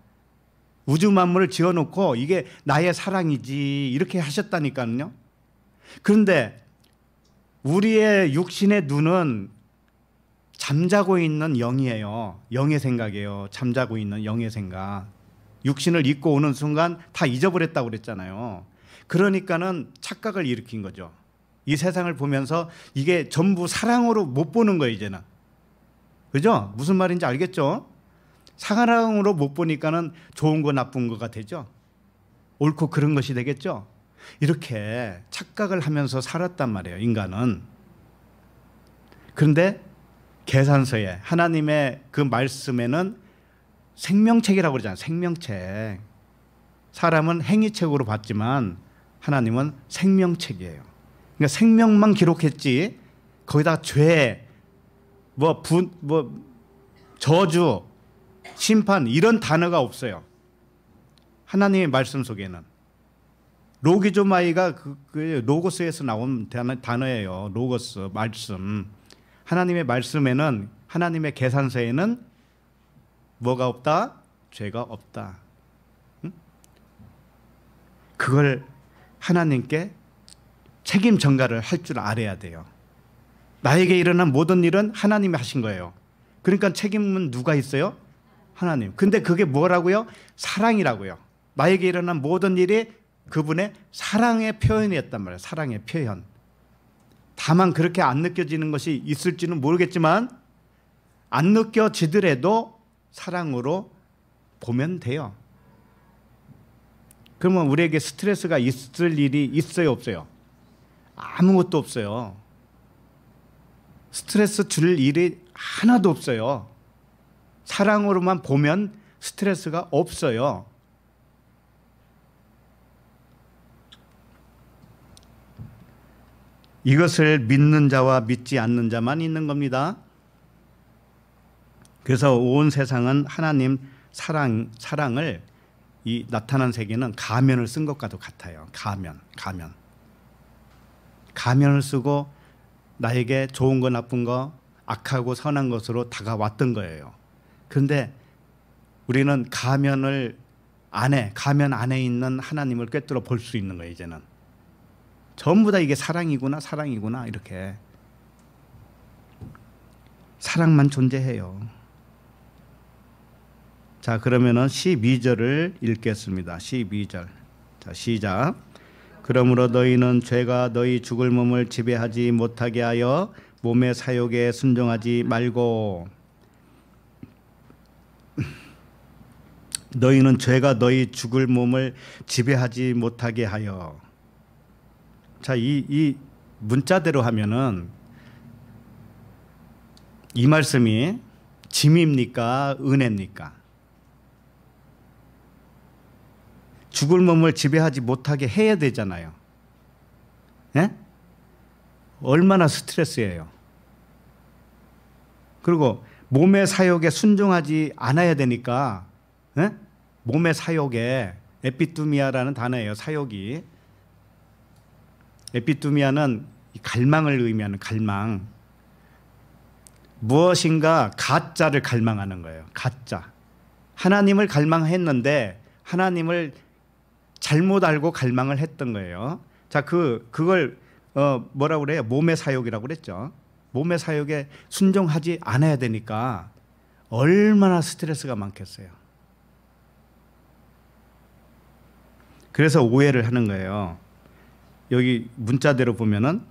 우주 만물을 지어 놓고 이게 나의 사랑이지 이렇게 하셨다니까요. 그런데 우리의 육신의 눈은 잠자고 있는 영이에요. 영의 생각이에요. 잠자고 있는 영의 생각. 육신을 잊고 오는 순간 다 잊어버렸다고 그랬잖아요. 그러니까는 착각을 일으킨 거죠. 이 세상을 보면서 이게 전부 사랑으로 못 보는 거예요, 이제는. 그죠? 무슨 말인지 알겠죠? 사랑으로 못 보니까는 좋은 거 나쁜 거가 되죠. 옳고 그런 것이 되겠죠. 이렇게 착각을 하면서 살았단 말이에요, 인간은. 그런데 계산서에 하나님의 그 말씀에는 생명책이라고 그러잖아요. 생명책. 사람은 행위책으로 봤지만 하나님은 생명책이에요. 그러니까 생명만 기록했지 거기다 죄, 뭐, 분, 뭐, 저주, 심판 이런 단어가 없어요. 하나님의 말씀 속에는. 로기조마이가 그, 그 로고스에서 나온 단어, 예요 로고스 말씀. 하나님의 말씀에는 하나님의 계산서에는 뭐가 없다? 죄가 없다. 응? 그걸 하나님께 책임 전가를 할 줄 알아야 돼요. 나에게 일어난 모든 일은 하나님이 하신 거예요. 그러니까 책임은 누가 있어요? 하나님. 근데 그게 뭐라고요? 사랑이라고요. 나에게 일어난 모든 일이 그분의 사랑의 표현이었단 말이에요. 사랑의 표현. 다만 그렇게 안 느껴지는 것이 있을지는 모르겠지만 안 느껴지더라도 사랑으로 보면 돼요. 그러면 우리에게 스트레스가 있을 일이 있어요, 없어요? 아무것도 없어요. 스트레스 줄 일이 하나도 없어요. 사랑으로만 보면 스트레스가 없어요. 이것을 믿는 자와 믿지 않는 자만 있는 겁니다. 그래서 온 세상은 하나님 사랑 사랑을 이 나타난 세계는 가면을 쓴 것과도 같아요. 가면, 가면. 가면을 쓰고 나에게 좋은 거 나쁜 거 악하고 선한 것으로 다가왔던 거예요. 그런데 우리는 가면을 안에 가면 안에 있는 하나님을 꿰뚫어 볼 수 있는 거예요, 이제는. 전부 다 이게 사랑이구나 사랑이구나 이렇게 사랑만 존재해요. 자, 그러면은 12절을 읽겠습니다. 12절. 자, 시작. 그러므로 너희는 죄가 너희 죽을 몸을 지배하지 못하게 하여 몸의 사욕에 순종하지 말고 너희는 죄가 너희 죽을 몸을 지배하지 못하게 하여 자, 이, 이 문자대로 하면은 이 말씀이 짐입니까? 은혜입니까? 죽을 몸을 지배하지 못하게 해야 되잖아요. 예? 얼마나 스트레스예요. 그리고 몸의 사욕에 순종하지 않아야 되니까 예? 몸의 사욕에 에피투미아라는 단어예요. 사욕이 에피투미아는 갈망을 의미하는 갈망. 무엇인가 가짜를 갈망하는 거예요. 가짜. 하나님을 갈망했는데 하나님을 잘못 알고 갈망을 했던 거예요. 자, 그 그걸 어, 뭐라 그래요? 몸의 사욕이라고 그랬죠. 몸의 사욕에 순종하지 않아야 되니까 얼마나 스트레스가 많겠어요. 그래서 오해를 하는 거예요. 여기 문자대로 보면은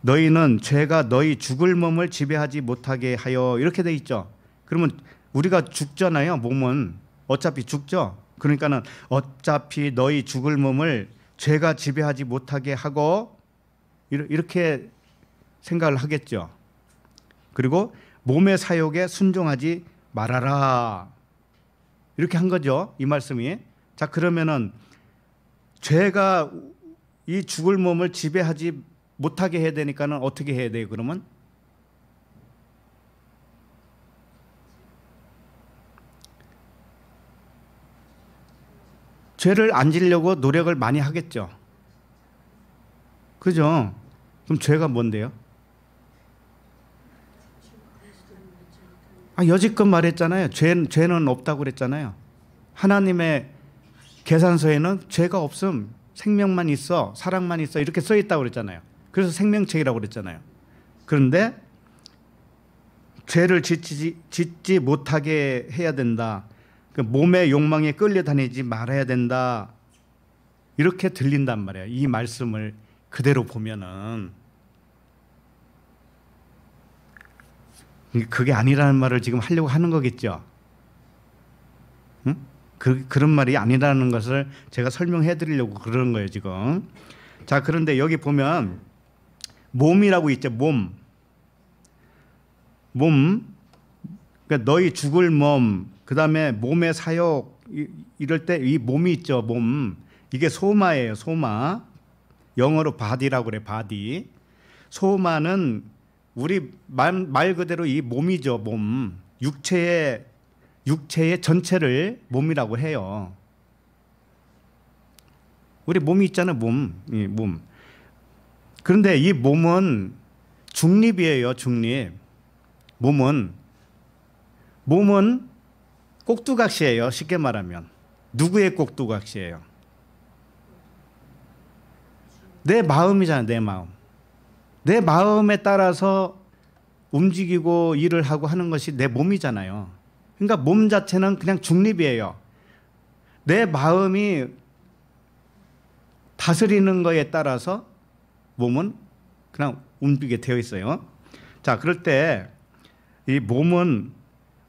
너희는 죄가 너희 죽을 몸을 지배하지 못하게 하여 이렇게 돼 있죠. 그러면 우리가 죽잖아요. 몸은 어차피 죽죠. 그러니까는 어차피 너희 죽을 몸을 죄가 지배하지 못하게 하고 이렇게 생각을 하겠죠. 그리고 몸의 사욕에 순종하지 말아라. 이렇게 한 거죠. 이 말씀이. 자, 그러면은 죄가 이 죽을 몸을 지배하지 못하게 해야 되니까는 어떻게 해야 돼요? 그러면 죄를 안 지려고 노력을 많이 하겠죠. 그죠? 그럼 죄가 뭔데요? 아, 여지껏 말했잖아요. 죄, 죄는 없다고 그랬잖아요. 하나님의 계산서에는 죄가 없음. 생명만 있어, 사랑만 있어 이렇게 써 있다고 그랬잖아요. 그래서 생명책이라고 그랬잖아요. 그런데 죄를 짓지, 짓지 못하게 해야 된다. 그 몸의 욕망에 끌려다니지 말아야 된다. 이렇게 들린단 말이에요. 이 말씀을 그대로 보면은 그게 아니라는 말을 지금 하려고 하는 거겠죠. 그, 그런 말이 아니라는 것을 제가 설명해 드리려고 그러는 거예요, 지금. 자, 그런데 여기 보면 몸이라고 있죠, 몸. 몸. 그러니까 너희 죽을 몸, 그 다음에 몸의 사욕, 이럴 때 이 몸이 있죠, 몸. 이게 소마예요, 소마. 영어로 바디라고 그래, 바디. 소마는 우리 말, 말 그대로 이 몸이죠, 몸. 육체의 육체의 전체를 몸이라고 해요. 우리 몸이 있잖아요, 몸. 이 몸. 그런데 이 몸은 중립이에요, 중립. 몸은 몸은 꼭두각시예요, 쉽게 말하면. 누구의 꼭두각시예요? 내 마음이잖아, 내 마음. 내 마음에 따라서 움직이고 일을 하고 하는 것이 내 몸이잖아요. 그러니까 몸 자체는 그냥 중립이에요. 내 마음이 다스리는 거에 따라서 몸은 그냥 움직이게 되어 있어요. 자, 그럴 때 이 몸은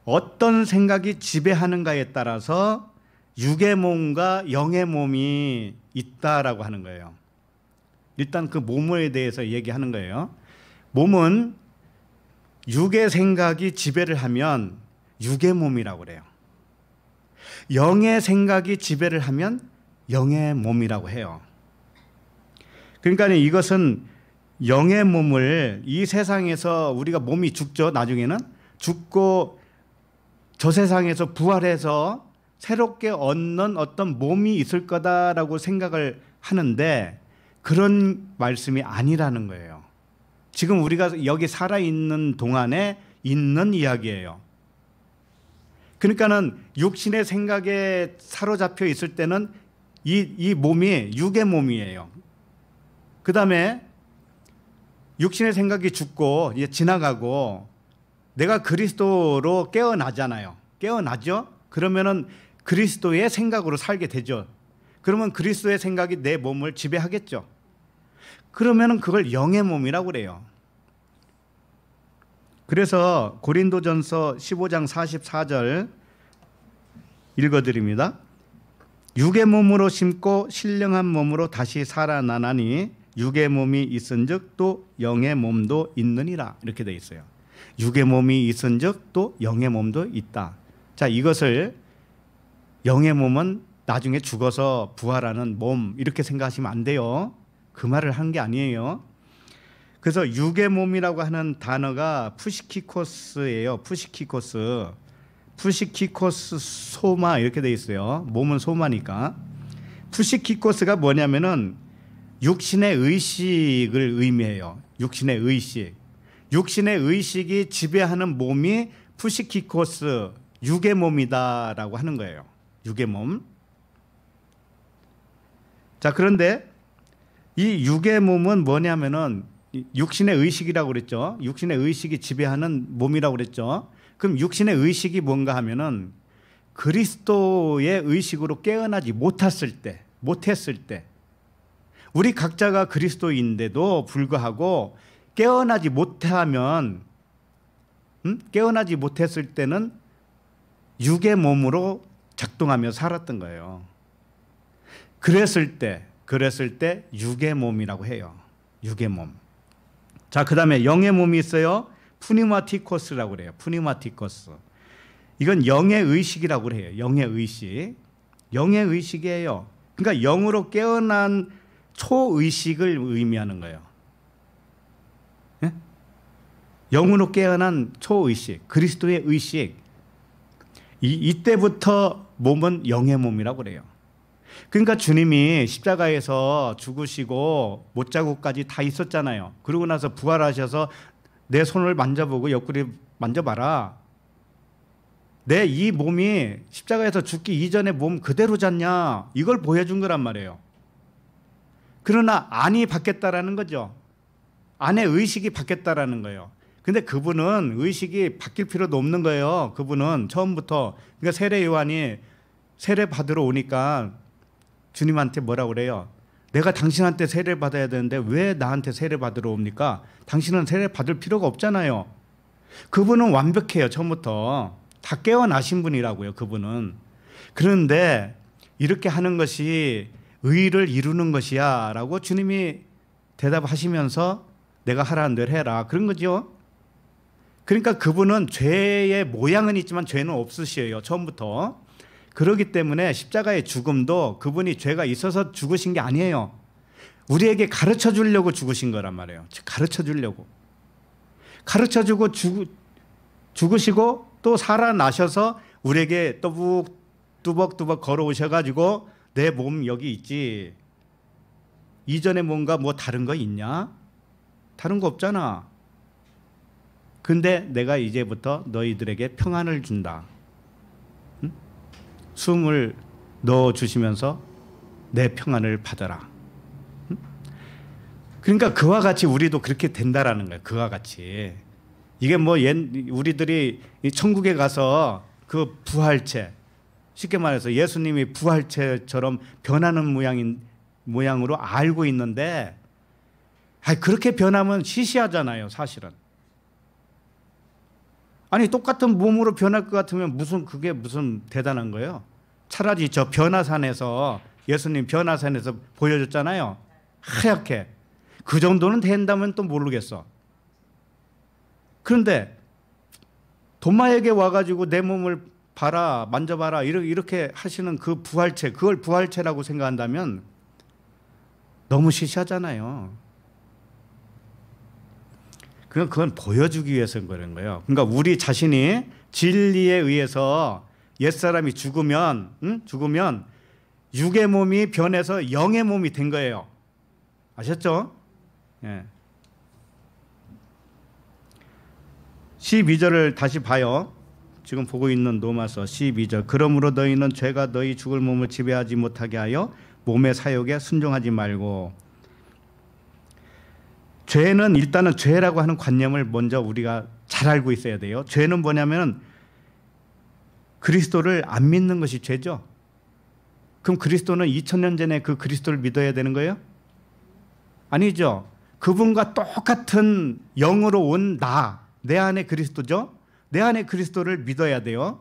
어떤 생각이 지배하는가에 따라서 육의 몸과 영의 몸이 있다라고 하는 거예요. 일단 그 몸에 대해서 얘기하는 거예요. 몸은 육의 생각이 지배를 하면 육의 몸이라고 그래요. 영의 생각이 지배를 하면 영의 몸이라고 해요. 그러니까 이것은 영의 몸을 이 세상에서 우리가 몸이 죽죠. 나중에는 죽고 저 세상에서 부활해서 새롭게 얻는 어떤 몸이 있을 거다라고 생각을 하는데 그런 말씀이 아니라는 거예요. 지금 우리가 여기 살아있는 동안에 있는 이야기예요. 그러니까는 육신의 생각에 사로잡혀 있을 때는 이, 이 몸이 육의 몸이에요. 그 다음에 육신의 생각이 죽고 이제 지나가고 내가 그리스도로 깨어나잖아요. 깨어나죠? 그러면은 그리스도의 생각으로 살게 되죠. 그러면 그리스도의 생각이 내 몸을 지배하겠죠. 그러면은 그걸 영의 몸이라고 그래요. 그래서 고린도전서 15장 44절 읽어드립니다. 육의 몸으로 심고 신령한 몸으로 다시 살아나나니 육의 몸이 있은즉 또 영의 몸도 있느니라 이렇게 돼 있어요. 육의 몸이 있은즉 또 영의 몸도 있다. 자 이것을 영의 몸은 나중에 죽어서 부활하는 몸 이렇게 생각하시면 안 돼요. 그 말을 한 게 아니에요. 그래서 육의 몸이라고 하는 단어가 푸시키코스예요. 푸시키코스. 푸시키코스 소마 이렇게 돼 있어요. 몸은 소마니까. 푸시키코스가 뭐냐면은 육신의 의식을 의미해요. 육신의 의식. 육신의 의식이 지배하는 몸이 푸시키코스 육의 몸이다라고 하는 거예요. 육의 몸. 자, 그런데 이 육의 몸은 뭐냐면은 육신의 의식이라고 그랬죠. 육신의 의식이 지배하는 몸이라고 그랬죠. 그럼 육신의 의식이 뭔가 하면은 그리스도의 의식으로 깨어나지 못했을 때, 못했을 때, 우리 각자가 그리스도인데도 불구하고 깨어나지 못하면, 음? 깨어나지 못했을 때는 육의 몸으로 작동하며 살았던 거예요. 그랬을 때, 그랬을 때 육의 몸이라고 해요. 육의 몸. 자, 그 다음에 영의 몸이 있어요. 푸니마티코스라고 그래요. 푸니마티코스. 이건 영의 의식이라고 그래요. 영의 의식. 영의 의식이에요. 그러니까 영으로 깨어난 초의식을 의미하는 거예요. 예? 영으로 깨어난 초의식, 그리스도의 의식. 이, 이때부터 몸은 영의 몸이라고 그래요. 그러니까 주님이 십자가에서 죽으시고 못 자고까지 다 있었잖아요. 그러고 나서 부활하셔서 내 손을 만져보고 옆구리 만져봐라. 내 이 몸이 십자가에서 죽기 이전의 몸 그대로 잤냐? 이걸 보여준 거란 말이에요. 그러나 안이 바뀌었다라는 거죠. 안의 의식이 바뀌었다라는 거예요. 근데 그분은 의식이 바뀔 필요도 없는 거예요. 그분은 처음부터 그러니까 세례 요한이 세례 받으러 오니까 주님한테 뭐라 그래요? 내가 당신한테 세례 받아야 되는데 왜 나한테 세례 받으러 옵니까? 당신은 세례 받을 필요가 없잖아요. 그분은 완벽해요. 처음부터 다 깨어나신 분이라고요. 그분은 그런데 이렇게 하는 것이 의를 이루는 것이야라고 주님이 대답하시면서 내가 하라는 대로 해라 그런 거죠. 그러니까 그분은 죄의 모양은 있지만 죄는 없으시에요. 처음부터 그러기 때문에 십자가의 죽음도 그분이 죄가 있어서 죽으신 게 아니에요. 우리에게 가르쳐 주려고 죽으신 거란 말이에요. 가르쳐 주려고. 가르쳐 주고 죽, 죽으시고 또 살아나셔서 우리에게 또북 뚜벅뚜벅 걸어오셔가지고 내 몸 여기 있지. 이전에 뭔가 뭐 다른 거 있냐? 다른 거 없잖아. 근데 내가 이제부터 너희들에게 평안을 준다. 숨을 넣어 주시면서 내 평안을 받아라. 그러니까 그와 같이 우리도 그렇게 된다라는 거예요. 그와 같이. 이게 뭐 옛, 우리들이 천국에 가서 그 부활체 쉽게 말해서 예수님이 부활체처럼 변하는 모양인 모양으로 알고 있는데 아 그렇게 변하면 시시하잖아요, 사실은. 아니 똑같은 몸으로 변할 것 같으면 무슨 그게 무슨 대단한 거예요? 차라리 저 변화산에서 예수님 변화산에서 보여줬잖아요. 하얗게 그 정도는 된다면 또 모르겠어. 그런데 도마에게 와가지고 내 몸을 봐라, 만져봐라, 이렇게 하시는 그 부활체, 그걸 부활체라고 생각한다면 너무 시시하잖아요. 그건 그건 보여주기 위해서인 거 거예요. 그러니까 우리 자신이 진리에 의해서 옛 사람이 죽으면 응? 죽으면 육의 몸이 변해서 영의 몸이 된 거예요. 아셨죠? 예. 12절을 다시 봐요. 지금 보고 있는 노마서 12절. 그러므로 너희는 죄가 너희 죽을 몸을 지배하지 못하게 하여 몸의 사욕에 순종하지 말고 죄는 일단은 죄라고 하는 관념을 먼저 우리가 잘 알고 있어야 돼요. 죄는 뭐냐면 그리스도를 안 믿는 것이 죄죠. 그럼 그리스도는 2000년 전에 그 그리스도를 믿어야 되는 거예요? 아니죠. 그분과 똑같은 영으로 온 나, 내 안에 그리스도죠. 내 안에 그리스도를 믿어야 돼요.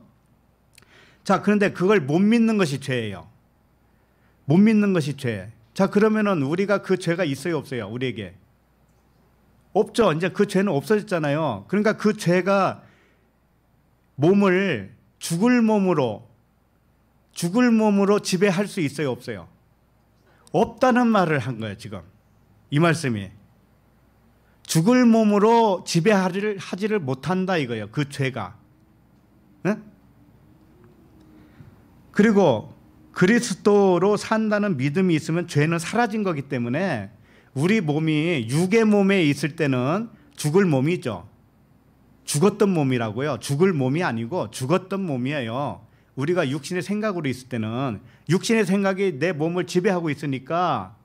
자, 그런데 그걸 못 믿는 것이 죄예요. 못 믿는 것이 죄. 자, 그러면은 우리가 그 죄가 있어요, 없어요? 우리에게. 없죠. 이제 그 죄는 없어졌잖아요. 그러니까 그 죄가 몸을 죽을 몸으로 죽을 몸으로 지배할 수 있어요, 없어요? 없다는 말을 한 거예요, 지금. 이 말씀이. 죽을 몸으로 지배하지를 하지를 못한다 이거예요. 그 죄가. 응? 그리고 그리스도로 산다는 믿음이 있으면 죄는 사라진 거기 때문에 우리 몸이 육의 몸에 있을 때는 죽을 몸이죠. 죽었던 몸이라고요. 죽을 몸이 아니고 죽었던 몸이에요. 우리가 육신의 생각으로 있을 때는 육신의 생각이 내 몸을 지배하고 있으니까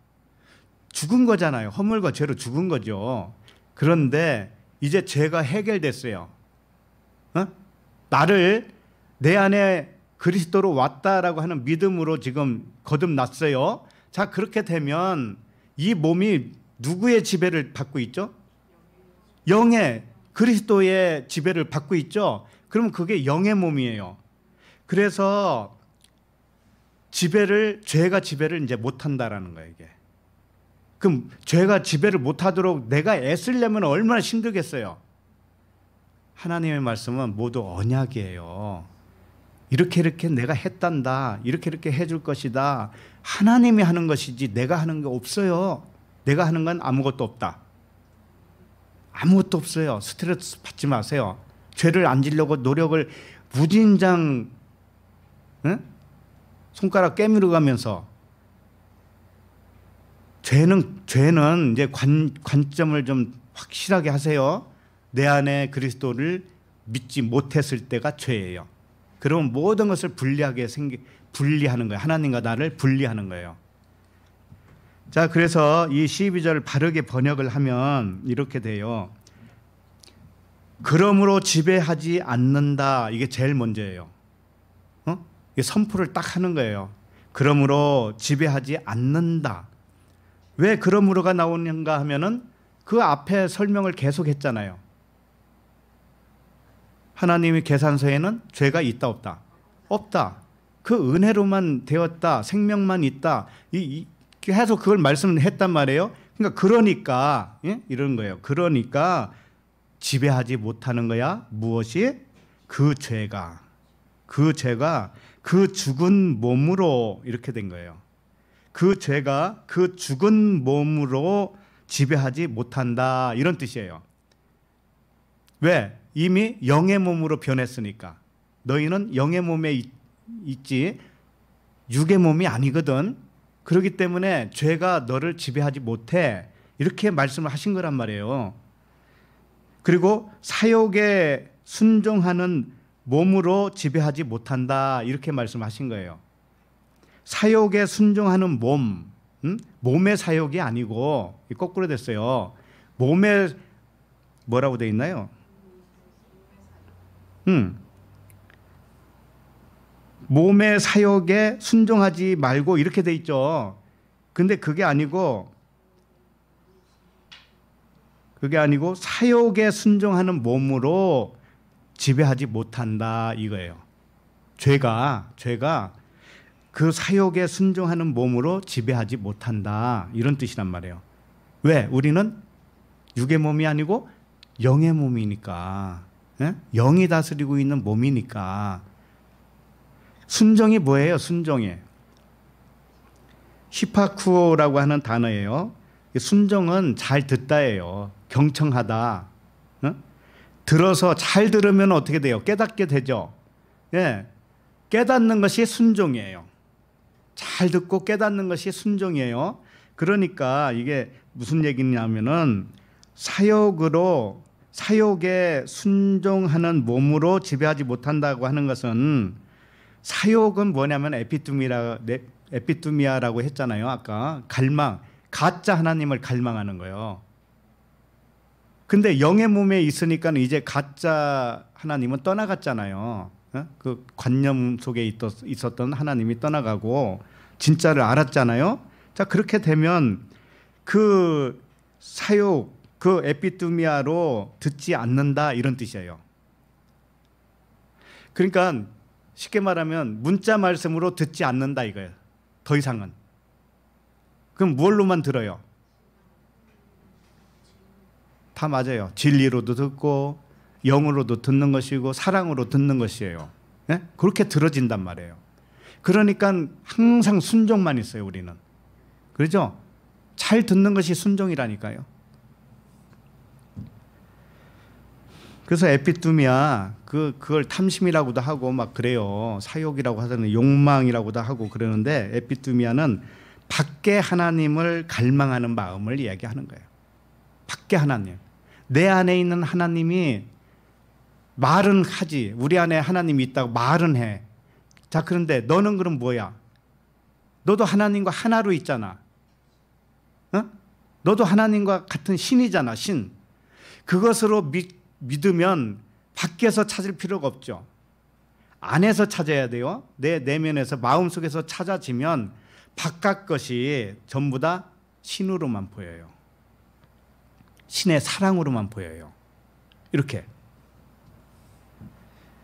죽은 거잖아요. 허물과 죄로 죽은 거죠. 그런데 이제 죄가 해결됐어요. 어? 나를 내 안에 그리스도로 왔다라고 하는 믿음으로 지금 거듭났어요. 자, 그렇게 되면 이 몸이 누구의 지배를 받고 있죠? 영의 그리스도의 지배를 받고 있죠? 그럼 그게 영의 몸이에요. 그래서 지배를 죄가 지배를 이제 못 한다라는 거예요, 이게. 그럼 죄가 지배를 못 하도록 내가 애쓰려면 얼마나 힘들겠어요. 하나님의 말씀은 모두 언약이에요. 이렇게 이렇게 내가 했단다. 이렇게 이렇게 해 줄 것이다. 하나님이 하는 것이지 내가 하는 게 없어요. 내가 하는 건 아무것도 없다. 아무것도 없어요. 스트레스 받지 마세요. 죄를 안 지려고 노력을 무진장 응? 손가락 깨물어 가면서 죄는 죄는 이제 관, 관점을 좀 확실하게 하세요. 내 안에 그리스도를 믿지 못했을 때가 죄예요. 그러면 모든 것을 불리하게 생기 분리하는 거예요. 하나님과 나를 분리하는 거예요. 자, 그래서 이 12절 바르게 번역을 하면 이렇게 돼요. 그러므로 지배하지 않는다. 이게 제일 먼저예요. 어? 이게 선포를 딱 하는 거예요. 그러므로 지배하지 않는다. 왜 그러므로가 나오는가 하면은 그 앞에 설명을 계속 했잖아요. 하나님의 계산서에는 죄가 있다 없다. 없다. 그 은혜로만 되었다, 생명만 있다, 이, 이, 해서 그걸 말씀을 했단 말이에요. 그러니까 그러니까 예? 이런 거예요. 그러니까 지배하지 못하는 거야. 무엇이 그 죄가 그 죄가 그 죽은 몸으로 이렇게 된 거예요. 그 죄가 그 죽은 몸으로 지배하지 못한다 이런 뜻이에요. 왜? 이미 영의 몸으로 변했으니까 너희는 영의 몸에 있 있지 육의 몸이 아니거든. 그렇기 때문에 죄가 너를 지배하지 못해. 이렇게 말씀을 하신 거란 말이에요. 그리고 사욕에 순종하는 몸으로 지배하지 못한다. 이렇게 말씀하신 거예요. 사욕에 순종하는 몸, 음? 몸의 사욕이 아니고 거꾸로 됐어요. 몸의 뭐라고 돼 있나요? 음, 몸의 사역에 순종하지 말고 이렇게 돼 있죠. 근데 그게 아니고 그게 아니고 사욕에 순종하는 몸으로 지배하지 못한다 이거예요. 죄가 죄가 그 사욕에 순종하는 몸으로 지배하지 못한다 이런 뜻이란 말이에요. 왜? 우리는 육의 몸이 아니고 영의 몸이니까 예? 영이 다스리고 있는 몸이니까 순정이 뭐예요? 순정이. 히파쿠오라고 하는 단어예요. 순정은 잘 듣다예요. 경청하다. 응? 들어서 잘 들으면 어떻게 돼요? 깨닫게 되죠. 예. 깨닫는 것이 순종이에요. 잘 듣고 깨닫는 것이 순종이에요. 그러니까 이게 무슨 얘기냐면은 사욕으로 사욕에 순종하는 몸으로 지배하지 못한다고 하는 것은 사욕은 뭐냐면 에피투미라 네, 에피투미아라고 했잖아요. 아까 갈망 가짜 하나님을 갈망하는 거예요. 근데 영의 몸에 있으니까 이제 가짜 하나님은 떠나갔잖아요. 어? 그 관념 속에 있었던 하나님이 떠나가고 진짜를 알았잖아요. 자 그렇게 되면 그 사욕 그 에피투미아로 듣지 않는다 이런 뜻이에요. 그러니까 쉽게 말하면 문자 말씀으로 듣지 않는다 이거예요. 더 이상은. 그럼 무얼로만 들어요? 다 맞아요. 진리로도 듣고 영으로도 듣는 것이고 사랑으로 듣는 것이에요. 네? 그렇게 들어진단 말이에요. 그러니까 항상 순종만 있어요, 우리는. 그렇죠? 잘 듣는 것이 순종이라니까요. 그래서 에피뚜미아 그 그걸 탐심이라고도 하고 막 그래요. 사욕이라고 하잖아요. 욕망이라고도 하고 그러는데 에피뚜미아는 밖에 하나님을 갈망하는 마음을 이야기하는 거예요. 밖에 하나님. 내 안에 있는 하나님이 말은 하지. 우리 안에 하나님이 있다고 말은 해. 자, 그런데 너는 그럼 뭐야? 너도 하나님과 하나로 있잖아. 어? 너도 하나님과 같은 신이잖아, 신. 그것으로 믿 믿으면 밖에서 찾을 필요가 없죠. 안에서 찾아야 돼요. 내 내면에서 마음속에서 찾아지면 바깥 것이 전부 다 신으로만 보여요. 신의 사랑으로만 보여요. 이렇게.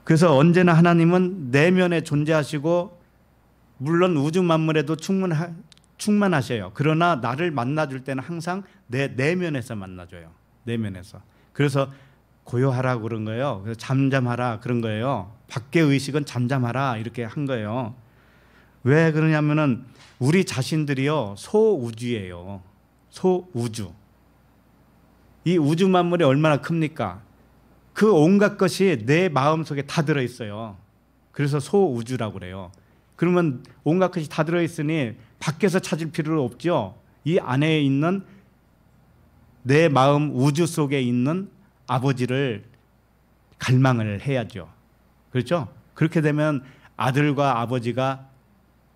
그래서 언제나 하나님은 내면에 존재하시고 물론 우주 만물에도 충분하, 충만하셔요. 그러나 나를 만나줄 때는 항상 내 내면에서 만나줘요. 내면에서. 그래서 고요하라 그런 거예요. 그래서 잠잠하라 그런 거예요. 밖의 의식은 잠잠하라 이렇게 한 거예요. 왜 그러냐면은 우리 자신들이요 소우주예요. 소우주. 이 우주 만물이 얼마나 큽니까? 그 온갖 것이 내 마음 속에 다 들어 있어요. 그래서 소우주라고 그래요. 그러면 온갖 것이 다 들어 있으니 밖에서 찾을 필요는 없죠. 이 안에 있는 내 마음 우주 속에 있는 아버지를 갈망을 해야죠. 그렇죠? 그렇게 되면 아들과 아버지가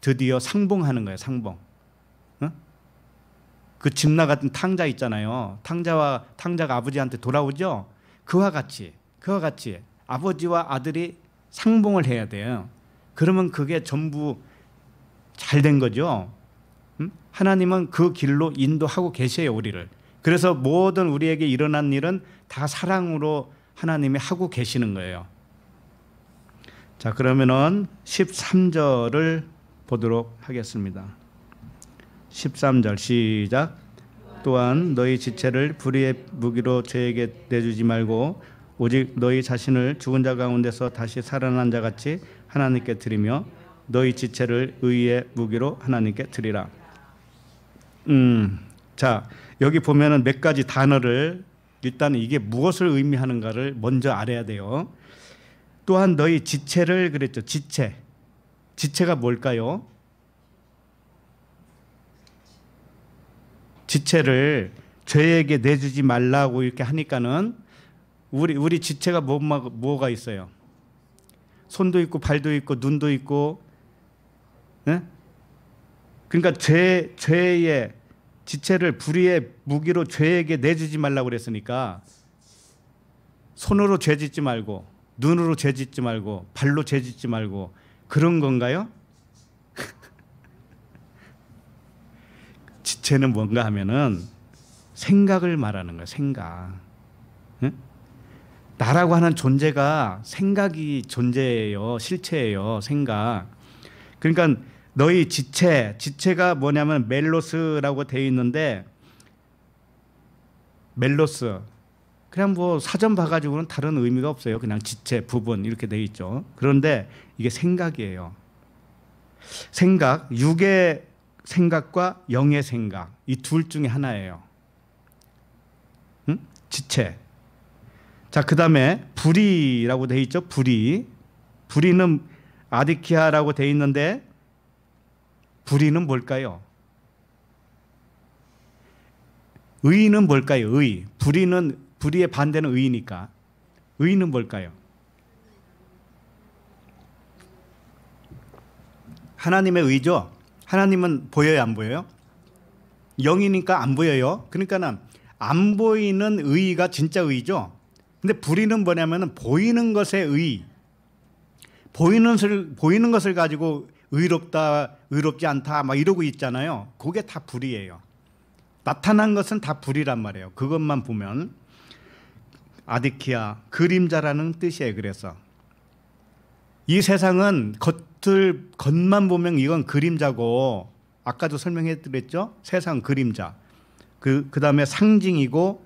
드디어 상봉하는 거예요. 상봉. 그집 나 같은 탕자 있잖아요. 탕자와 탕자가 아버지한테 돌아오죠. 그와 같이 그와 같이 아버지와 아들이 상봉을 해야 돼요. 그러면 그게 전부 잘 된 거죠. 응? 하나님은 그 길로 인도하고 계셔요 우리를. 그래서 모든 우리에게 일어난 일은 다 사랑으로 하나님이 하고 계시는 거예요. 자, 그러면은 13절을 보도록 하겠습니다. 13절 시작. 또한 너희 지체를 불의의 무기로 죄에게 내주지 말고 오직 너희 자신을 죽은 자 가운데서 다시 살아난 자 같이 하나님께 드리며 너희 지체를 의의 무기로 하나님께 드리라. 음. 자, 여기 보면은 몇 가지 단어를 일단 이게 무엇을 의미하는가를 먼저 알아야 돼요. 또한 너희 지체를 그랬죠. 지체. 지체가 뭘까요? 지체를 죄에게 내주지 말라고 이렇게 하니까는 우리 우리 지체가 뭐, 뭐 뭐가 있어요? 손도 있고 발도 있고 눈도 있고 네? 그러니까 죄 죄의 지체를 불의의 무기로 죄에게 내주지 말라고 그랬으니까 손으로 죄 짓지 말고 눈으로 죄 짓지 말고 발로 죄 짓지 말고 그런 건가요? 지체는 뭔가 하면은 생각을 말하는 거예 생각. 응? 나라고 하는 존재가 생각이 존재예요. 실체예요. 생각. 그러니까 너희 지체, 지체가 뭐냐면 멜로스라고 되어 있는데 멜로스 그냥 뭐 사전 봐가지고는 다른 의미가 없어요. 그냥 지체, 부분 이렇게 되어 있죠. 그런데 이게 생각이에요. 생각, 육의 생각과 영의 생각 이 둘 중에 하나예요. 응? 지체. 자, 그 다음에 불이라고 되어 있죠. 불이. 불이는 아디키아라고 되어 있는데 불의는 뭘까요? 의는 뭘까요? 의. 불의는 불의의 반대는 의니까. 의는 뭘까요? 하나님의 의죠. 하나님은 보여요, 안 보여요? 영이니까 안 보여요. 그러니까는 안 보이는 의가 진짜 의죠. 근데 불의는 뭐냐면은 보이는 것의 의. 보이는 보이는 것을 가지고 의롭다 의롭지 않다 막 이러고 있잖아요. 그게 다 불이에요. 나타난 것은 다 불이란 말이에요. 그것만 보면 아디키아 그림자라는 뜻이에요. 그래서 이 세상은 겉을 겉만 보면 이건 그림자고 아까도 설명해드렸죠. 세상 그림자 그 그다음에 상징이고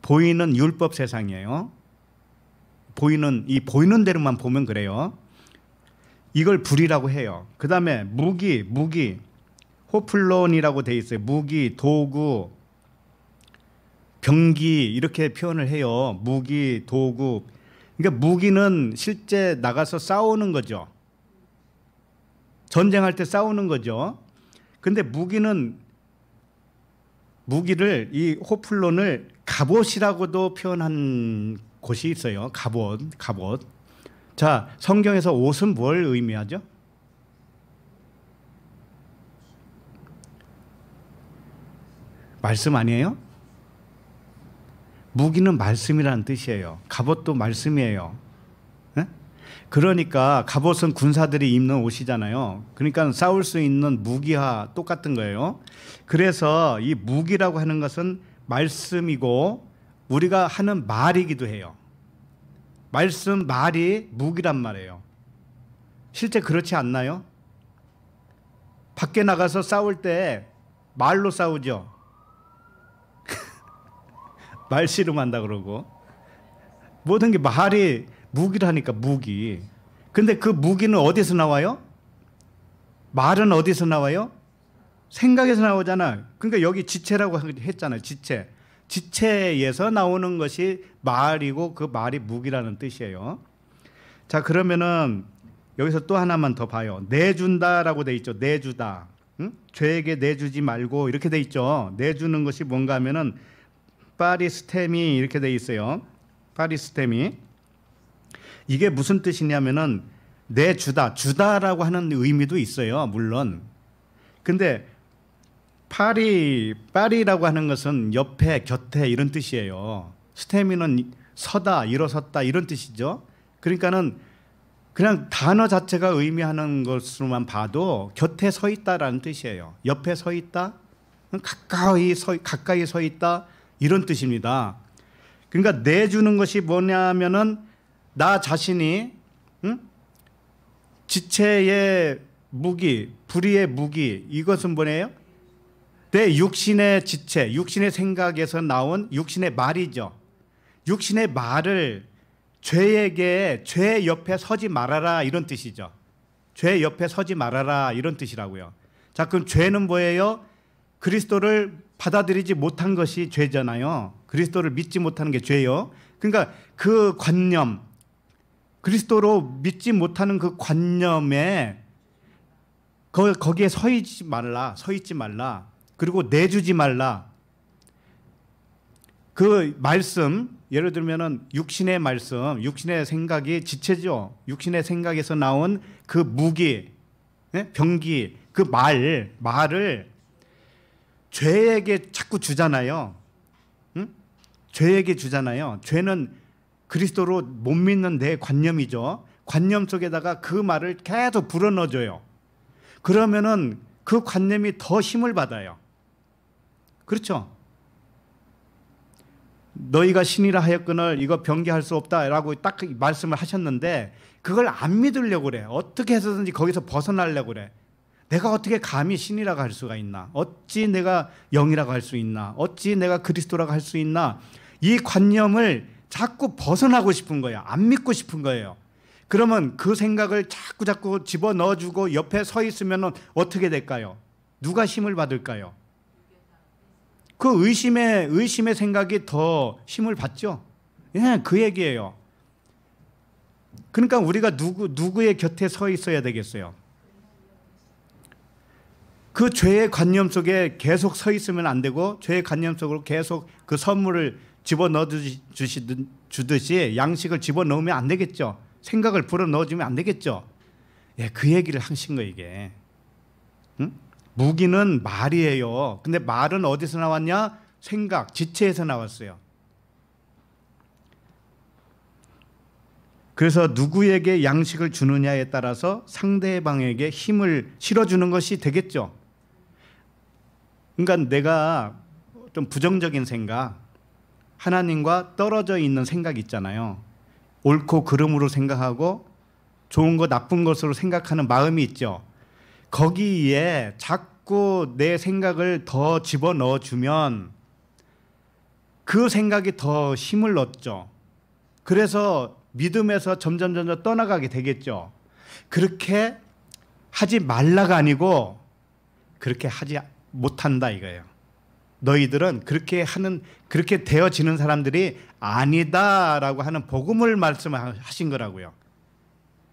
보이는 율법 세상이에요. 보이는 이 보이는 대로만 보면 그래요. 이걸 불이라고 해요. 그 다음에 무기, 무기, 호플론이라고 돼 있어요. 무기, 도구, 병기 이렇게 표현을 해요. 무기, 도구. 그러니까 무기는 실제 나가서 싸우는 거죠. 전쟁할 때 싸우는 거죠. 근데 무기는 무기를 이 호플론을 갑옷이라고도 표현한 곳이 있어요. 갑옷, 갑옷. 자, 성경에서 옷은 뭘 의미하죠? 말씀 아니에요? 무기는 말씀이라는 뜻이에요. 갑옷도 말씀이에요. 네? 그러니까 갑옷은 군사들이 입는 옷이잖아요. 그러니까 싸울 수 있는 무기와 똑같은 거예요. 그래서 이 무기라고 하는 것은 말씀이고 우리가 하는 말이기도 해요. 말씀, 말이 무기란 말이에요. 실제 그렇지 않나요? 밖에 나가서 싸울 때 말로 싸우죠. 말 씨름한다 그러고 모든 게 말이 무기라니까 무기. 근데 그 무기는 어디서 나와요? 말은 어디서 나와요? 생각에서 나오잖아. 그러니까 여기 지체라고 했잖아요. 지체. 지체에서 나오는 것이 말이고 그 말이 무기라는 뜻이에요. 자, 그러면은 여기서 또 하나만 더 봐요. 내준다라고 돼 있죠. 내주다. 응? 죄에게 내주지 말고 이렇게 돼 있죠. 내주는 것이 뭔가 하면은 파리스템이 이렇게 돼 있어요. 파리스템이 이게 무슨 뜻이냐면은 내주다 주다라고 하는 의미도 있어요. 물론 근데 파리, 파리라고 하는 것은 옆에, 곁에 이런 뜻이에요. 스테미는 서다, 일어섰다 이런 뜻이죠. 그러니까는 그냥 단어 자체가 의미하는 것으로만 봐도 곁에 서 있다라는 뜻이에요. 옆에 서 있다, 음, 가까이 서 가까이 서 있다 이런 뜻입니다. 그러니까 내주는 것이 뭐냐면은 나 자신이 응? 음? 지체의 무기, 불의의 무기 이것은 뭐예요? 내 육신의 지체, 육신의 생각에서 나온 육신의 말이죠. 육신의 말을 죄에게 죄 옆에 서지 말아라 이런 뜻이죠. 죄 옆에 서지 말아라 이런 뜻이라고요. 자, 그럼 죄는 뭐예요? 그리스도를 받아들이지 못한 것이 죄잖아요. 그리스도를 믿지 못하는 게 죄요. 그러니까 그 관념, 그리스도로 믿지 못하는 그 관념에 거, 거기에 서 있지 말라, 서 있지 말라. 그리고 내주지 말라. 그 말씀 예를 들면은 육신의 말씀, 육신의 생각이 지체죠. 육신의 생각에서 나온 그 무기, 예? 병기, 그 말, 말을 죄에게 자꾸 주잖아요. 응? 죄에게 주잖아요. 죄는 그리스도로 못 믿는 내 관념이죠. 관념 속에다가 그 말을 계속 불어넣어줘요. 그러면은 그 관념이 더 힘을 받아요. 그렇죠? 너희가 신이라 하였거늘 이거 변개할 수 없다라고 딱 말씀을 하셨는데 그걸 안 믿으려고 그래. 어떻게 해서든지 거기서 벗어나려고 그래. 내가 어떻게 감히 신이라고 할 수가 있나? 어찌 내가 영이라고 할 수 있나? 어찌 내가 그리스도라고 할 수 있나? 이 관념을 자꾸 벗어나고 싶은 거야. 안 믿고 싶은 거예요. 그러면 그 생각을 자꾸 자꾸 집어 넣어주고 옆에 서 있으면 어떻게 될까요? 누가 힘을 받을까요? 그 의심의 의심의 생각이 더 힘을 받죠. 예, 그 얘기예요. 그러니까 우리가 누구 누구의 곁에 서 있어야 되겠어요. 그 죄의 관념 속에 계속 서 있으면 안 되고 죄의 관념 속으로 계속 그 선물을 집어넣어 주시 주듯이 양식을 집어넣으면 안 되겠죠. 생각을 불어넣어 주면 안 되겠죠. 예, 그 얘기를 하신 거 이게. 응? 무기는 말이에요. 근데 말은 어디서 나왔냐? 생각, 지체에서 나왔어요. 그래서 누구에게 양식을 주느냐에 따라서 상대방에게 힘을 실어주는 것이 되겠죠. 그러니까 내가 좀 부정적인 생각, 하나님과 떨어져 있는 생각 있잖아요. 옳고 그름으로 생각하고 좋은 거 나쁜 것으로 생각하는 마음이 있죠. 거기에 자꾸 내 생각을 더 집어넣어 주면 그 생각이 더 힘을 얻죠. 그래서 믿음에서 점점 점점 떠나가게 되겠죠. 그렇게 하지 말라가 아니고 그렇게 하지 못한다 이거예요. 너희들은 그렇게 하는 그렇게 되어지는 사람들이 아니다라고 하는 복음을 말씀하신 거라고요.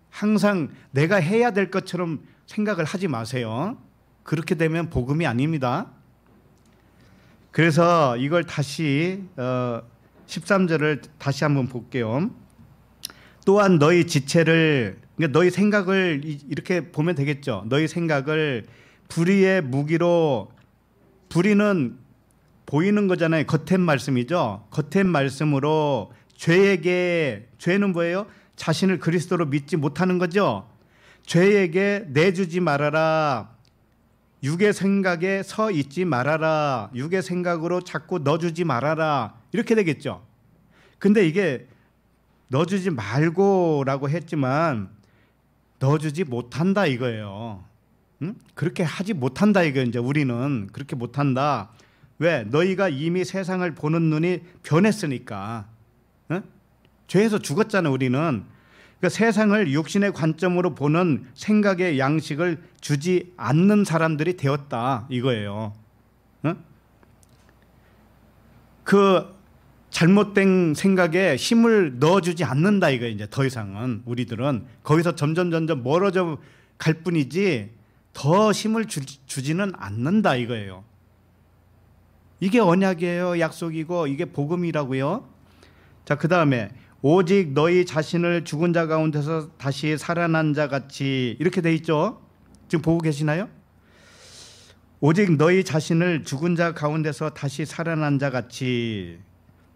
항상 내가 해야 될 것처럼 생각을 하지 마세요. 그렇게 되면 복음이 아닙니다. 그래서 이걸 다시 어, 13절을 다시 한번 볼게요. 또한 너희 지체를 그러니까 너희 생각을 이렇게 보면 되겠죠. 너희 생각을 불의의 무기로 불의는 보이는 거잖아요. 겉의 말씀이죠. 겉의 말씀으로 죄에게 죄는 뭐예요? 자신을 그리스도로 믿지 못하는 거죠. 죄에게 내주지 말아라. 육의 생각에 서 있지 말아라. 육의 생각으로 자꾸 넣어주지 말아라. 이렇게 되겠죠. 근데 이게 넣어주지 말고라고 했지만 넣어주지 못한다 이거예요. 응? 그렇게 하지 못한다 이거 이제 우리는 그렇게 못한다. 왜 너희가 이미 세상을 보는 눈이 변했으니까 응? 죄에서 죽었잖아 우리는 그러니까 세상을 육신의 관점으로 보는 생각의 양식을 주지 않는 사람들이 되었다 이거예요. 응? 그 잘못된 생각에 힘을 넣어주지 않는다 이거 이제 더 이상은 우리들은 거기서 점점 점점 멀어져 갈 뿐이지 더 힘을 주, 주지는 않는다 이거예요. 이게 언약이에요, 약속이고 이게 복음이라고요. 자, 그 다음에 오직 너희 자신을 죽은 자 가운데서 다시 살아난 자 같이 이렇게 돼 있죠. 지금 보고 계시나요? 오직 너희 자신을 죽은 자 가운데서 다시 살아난 자 같이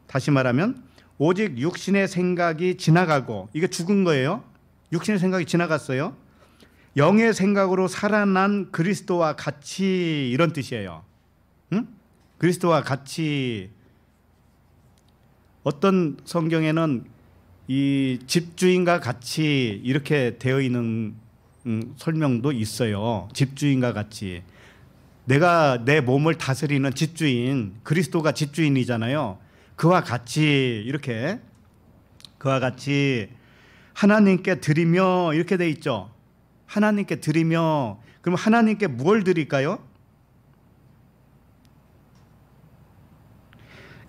다시 말하면 오직 육신의 생각이 지나가고 이게 죽은 거예요. 육신의 생각이 지나갔어요. 영의 생각으로 살아난 그리스도와 같이 이런 뜻이에요. 응? 그리스도와 같이 어떤 성경에는 이 집주인과 같이 이렇게 되어 있는 음, 설명도 있어요. 집주인과 같이 내가 내 몸을 다스리는 집주인 그리스도가 집주인이잖아요. 그와 같이 이렇게 그와 같이 하나님께 드리며 이렇게 돼 있죠. 하나님께 드리며 그럼 하나님께 뭘 드릴까요?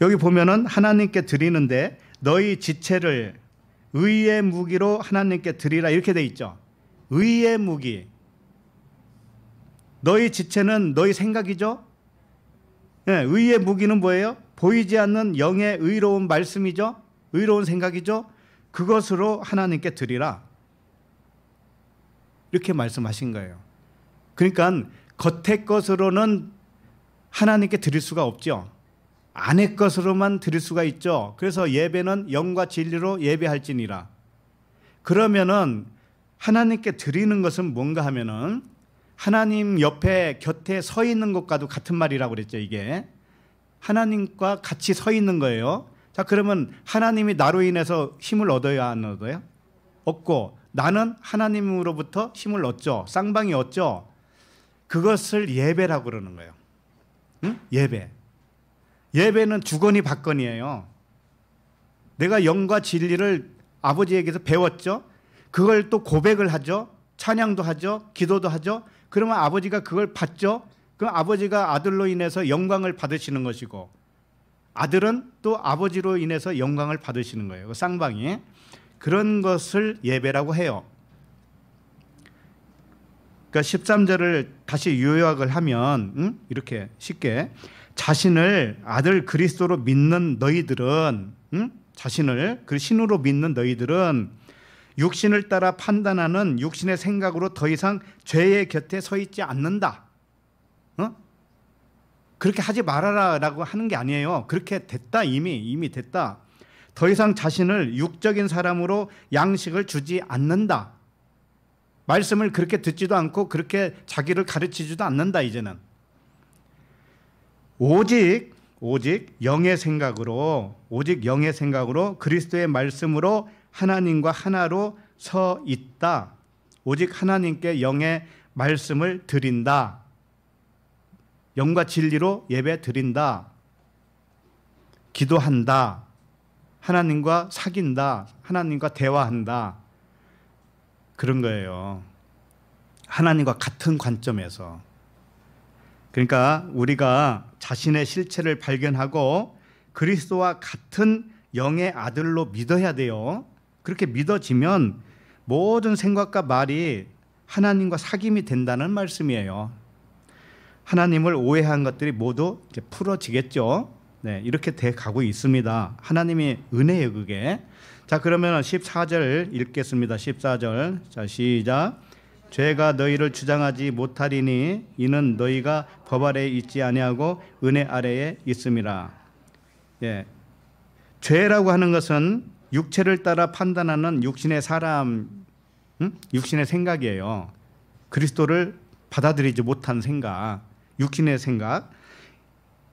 여기 보면은 하나님께 드리는데 너희 지체를 의의 무기로 하나님께 드리라 이렇게 돼 있죠. 의의 무기. 너희 지체는 너희 생각이죠. 네, 의의 무기는 뭐예요? 보이지 않는 영의 의로운 말씀이죠. 의로운 생각이죠. 그것으로 하나님께 드리라. 이렇게 말씀하신 거예요. 그러니까 겉의 것으로는 하나님께 드릴 수가 없죠. 아내 것으로만 드릴 수가 있죠. 그래서 예배는 영과 진리로 예배할지니라. 그러면은 하나님께 드리는 것은 뭔가 하면은 하나님 옆에 곁에 서 있는 것과도 같은 말이라고 그랬죠, 이게. 하나님과 같이 서 있는 거예요. 자, 그러면 하나님이 나로 인해서 힘을 얻어야 안 얻어요? 얻고 나는 하나님으로부터 힘을 얻죠. 쌍방이 얻죠. 그것을 예배라고 그러는 거예요. 응? 예배. 예배는 주거니 받거니에요. 내가 영과 진리를 아버지에게서 배웠죠. 그걸 또 고백을 하죠. 찬양도 하죠. 기도도 하죠. 그러면 아버지가 그걸 받죠. 그 아버지가 아들로 인해서 영광을 받으시는 것이고 아들은 또 아버지로 인해서 영광을 받으시는 거예요. 그 쌍방이 그런 것을 예배라고 해요. 그러니까 13절을 다시 요약을 하면 음? 이렇게 쉽게 자신을 아들 그리스도로 믿는 너희들은 응? 자신을 그 신으로 믿는 너희들은 육신을 따라 판단하는 육신의 생각으로 더 이상 죄의 곁에 서 있지 않는다. 어? 그렇게 하지 말아라라고 하는 게 아니에요. 그렇게 됐다 이미 이미 됐다. 더 이상 자신을 육적인 사람으로 양식을 주지 않는다. 말씀을 그렇게 듣지도 않고 그렇게 자기를 가르치지도 않는다 이제는. 오직 오직 영의 생각으로 오직 영의 생각으로 그리스도의 말씀으로 하나님과 하나로 서 있다. 오직 하나님께 영의 말씀을 드린다. 영과 진리로 예배 드린다. 기도한다. 하나님과 사귄다. 하나님과 대화한다. 그런 거예요. 하나님과 같은 관점에서 그러니까 우리가 자신의 실체를 발견하고 그리스도와 같은 영의 아들로 믿어야 돼요. 그렇게 믿어지면 모든 생각과 말이 하나님과 사귐이 된다는 말씀이에요. 하나님을 오해한 것들이 모두 풀어지겠죠. 네, 이렇게 돼 가고 있습니다. 하나님이 은혜예요, 그게. 자, 그러면 14절 읽겠습니다. 14절. 자, 시작. 죄가 너희를 주장하지 못하리니 이는 너희가 법 아래에 있지 아니하고 은혜 아래에 있음이라. 예. 죄라고 하는 것은 육체를 따라 판단하는 육신의 사람 응? 육신의 생각이에요. 그리스도를 받아들이지 못한 생각, 육신의 생각.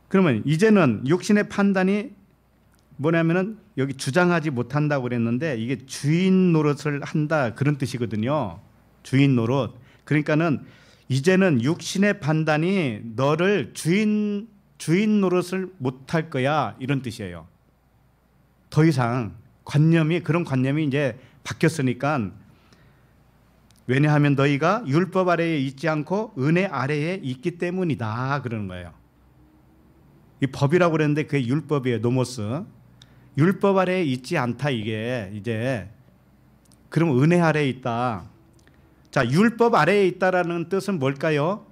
그러면 이제는 육신의 판단이 뭐냐면은 여기 주장하지 못한다고 그랬는데 이게 주인 노릇을 한다 그런 뜻이거든요. 주인 노릇. 그러니까는 이제는 육신의 판단이 너를 주인 주인 노릇을 못할 거야 이런 뜻이에요. 더 이상 관념이 그런 관념이 이제 바뀌었으니까 왜냐하면 너희가 율법 아래에 있지 않고 은혜 아래에 있기 때문이다 그러는 거예요. 이 법이라고 그랬는데 그게 율법이에요. 노모스. 율법 아래에 있지 않다 이게 이제 그럼 은혜 아래에 있다. 자, 율법 아래에 있다라는 뜻은 뭘까요?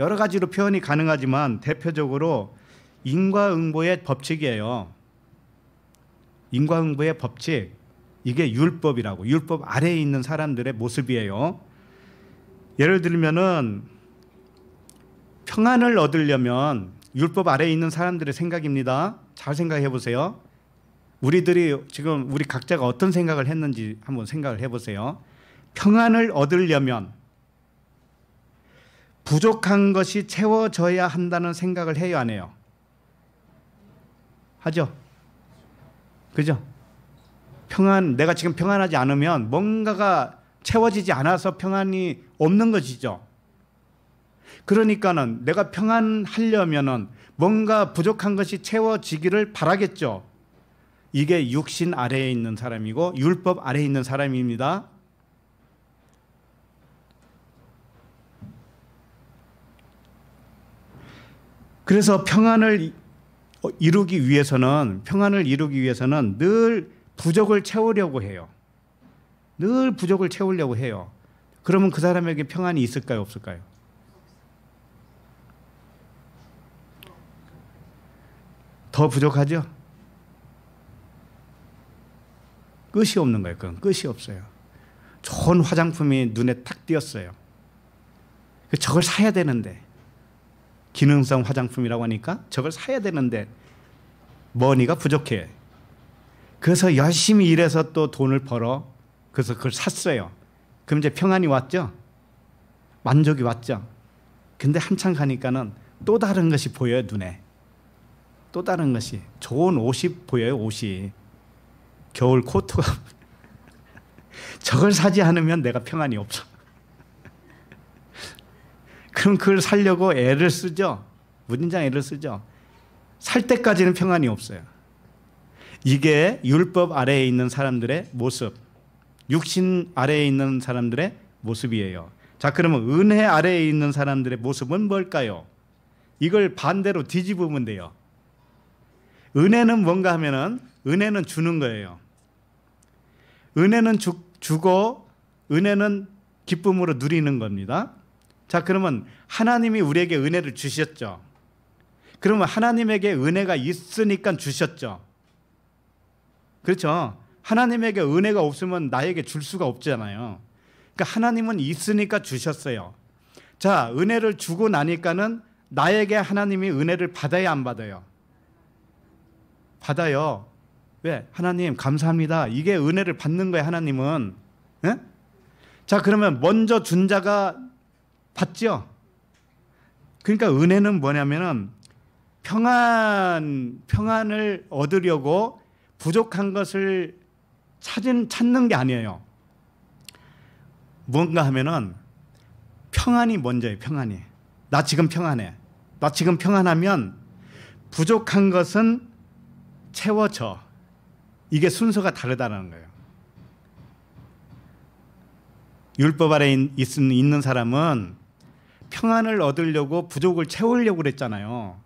여러 가지로 표현이 가능하지만 대표적으로 인과응보의 법칙이에요. 인과응보의 법칙. 이게 율법이라고. 율법 아래에 있는 사람들의 모습이에요. 예를 들면은 평안을 얻으려면 율법 아래에 있는 사람들의 생각입니다. 잘 생각해 보세요. 우리들이 지금 우리 각자가 어떤 생각을 했는지 한번 생각을 해 보세요. 평안을 얻으려면 부족한 것이 채워져야 한다는 생각을 해야 하네요. 하죠? 그죠? 평안, 내가 지금 평안하지 않으면 뭔가가 채워지지 않아서 평안이 없는 것이죠. 그러니까는 내가 평안하려면은 뭔가 부족한 것이 채워지기를 바라겠죠. 이게 육신 아래에 있는 사람이고 율법 아래에 있는 사람입니다. 그래서 평안을 이루기 위해서는 평안을 이루기 위해서는 늘 부족을 채우려고 해요. 늘 부족을 채우려고 해요. 그러면 그 사람에게 평안이 있을까요, 없을까요? 더 부족하죠? 끝이 없는 거예요. 그건 끝이 없어요. 좋은 화장품이 눈에 탁 띄었어요. 저걸 그 사야 되는데 기능성 화장품이라고 하니까 저걸 사야 되는데 머니가 부족해. 그래서 열심히 일해서 또 돈을 벌어. 그래서 그걸 샀어요. 그럼 이제 평안이 왔죠? 만족이 왔죠? 근데 한참 가니까는 또 다른 것이 보여요, 눈에. 또 다른 것이. 좋은 옷이 보여요, 옷이. 겨울 코트가. 저걸 사지 않으면 내가 평안이 없어. 그럼 그걸 살려고 애를 쓰죠. 무진장 애를 쓰죠. 살 때까지는 평안이 없어요. 이게 율법 아래에 있는 사람들의 모습, 육신 아래에 있는 사람들의 모습이에요. 자, 그러면 은혜 아래에 있는 사람들의 모습은 뭘까요? 이걸 반대로 뒤집으면 돼요. 은혜는 뭔가 하면은 은혜는 주는 거예요. 은혜는 주, 주고 은혜는 기쁨으로 누리는 겁니다. 자, 그러면 하나님이 우리에게 은혜를 주셨죠. 그러면 하나님에게 은혜가 있으니까 주셨죠. 그렇죠? 하나님에게 은혜가 없으면 나에게 줄 수가 없잖아요. 그러니까 하나님은 있으니까 주셨어요. 자, 은혜를 주고 나니까는 나에게 하나님이 은혜를 받아야 안 받아요? 받아요. 왜? 하나님, 감사합니다. 이게 은혜를 받는 거예요, 하나님은. 에? 자, 그러면 먼저 준 자가 봤죠? 그러니까 은혜는 뭐냐면은 평안 평안을 얻으려고 부족한 것을 찾은 찾는 게 아니에요. 뭔가 하면은 평안이 먼저예요. 평안이. 나 지금 평안해. 나 지금 평안하면 부족한 것은 채워져. 이게 순서가 다르다는 거예요. 율법 아래 있는 사람은 평안을 얻으려고 부족을 채우려고 그랬잖아요.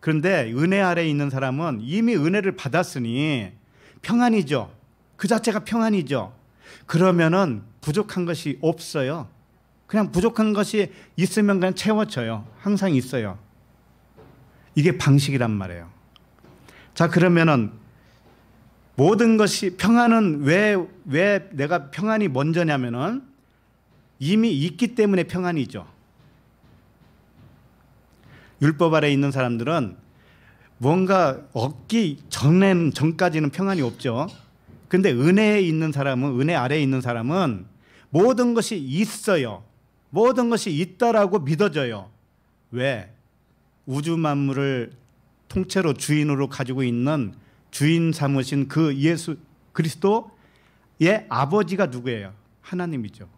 그런데 은혜 아래 있는 사람은 이미 은혜를 받았으니 평안이죠. 그 자체가 평안이죠. 그러면은 부족한 것이 없어요. 그냥 부족한 것이 있으면 그냥 채워져요. 항상 있어요. 이게 방식이란 말이에요. 자, 그러면은 모든 것이 평안은 왜, 왜 내가 평안이 먼저냐면은 이미 있기 때문에 평안이죠. 율법 아래 있는 사람들은 뭔가 얻기 전엔 전까지는 평안이 없죠. 근데 은혜에 있는 사람은 은혜 아래에 있는 사람은 모든 것이 있어요. 모든 것이 있다라고 믿어져요. 왜? 우주 만물을 통째로 주인으로 가지고 있는 주인 삼으신 그 예수 그리스도의 아버지가 누구예요? 하나님이죠.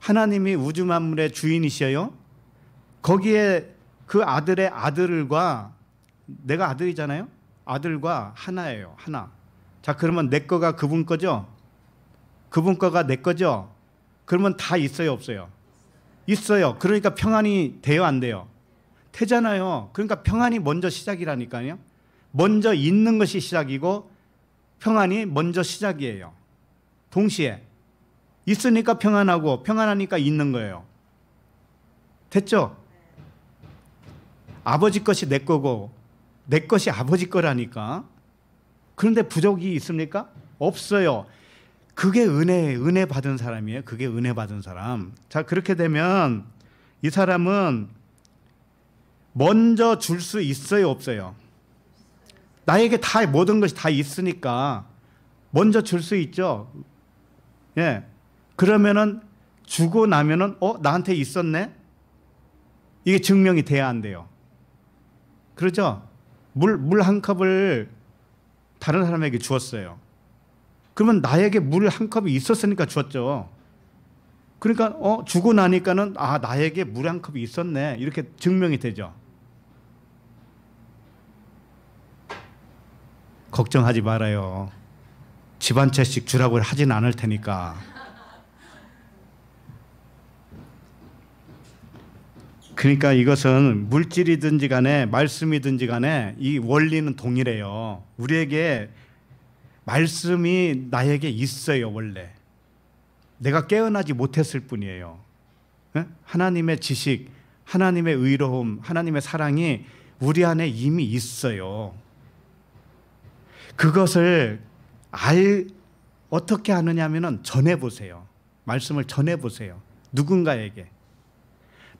하나님이 우주 만물의 주인이시요. 거기에 그 아들의 아들과 내가 아들이잖아요. 아들과 하나예요. 하나. 자, 그러면 내 거가 그분 거죠? 그분 거가 내 거죠? 그러면 다 있어요, 없어요? 있어요. 그러니까 평안이 돼요, 안 돼요? 되잖아요. 그러니까 평안이 먼저 시작이라니까요. 먼저 있는 것이 시작이고 평안이 먼저 시작이에요. 동시에 있으니까 평안하고 평안하니까 있는 거예요. 됐죠? 아버지 것이 내 거고 내 것이 아버지 거라니까. 그런데 부족이 있습니까? 없어요. 그게 은혜, 은혜 받은 사람이에요. 그게 은혜 받은 사람. 자, 그렇게 되면 이 사람은 먼저 줄 수 있어요, 없어요? 나에게 다 모든 것이 다 있으니까 먼저 줄 수 있죠. 예. 그러면은 주고 나면은 어, 나한테 있었네. 이게 증명이 돼야 안 돼요. 그러죠? 물, 물 한 컵을 다른 사람에게 주었어요. 그러면 나에게 물 한 컵이 있었으니까 주었죠. 그러니까, 어, 주고 나니까는, 아, 나에게 물 한 컵이 있었네. 이렇게 증명이 되죠. 걱정하지 말아요. 집 한 채씩 주라고 하진 않을 테니까. 그러니까 이것은 물질이든지 간에 말씀이든지 간에 이 원리는 동일해요. 우리에게 말씀이 나에게 있어요, 원래. 내가 깨어나지 못했을 뿐이에요. 하나님의 지식, 하나님의 의로움, 하나님의 사랑이 우리 안에 이미 있어요. 그것을 알 어떻게 하느냐면 전해 보세요. 말씀을 전해 보세요. 누군가에게.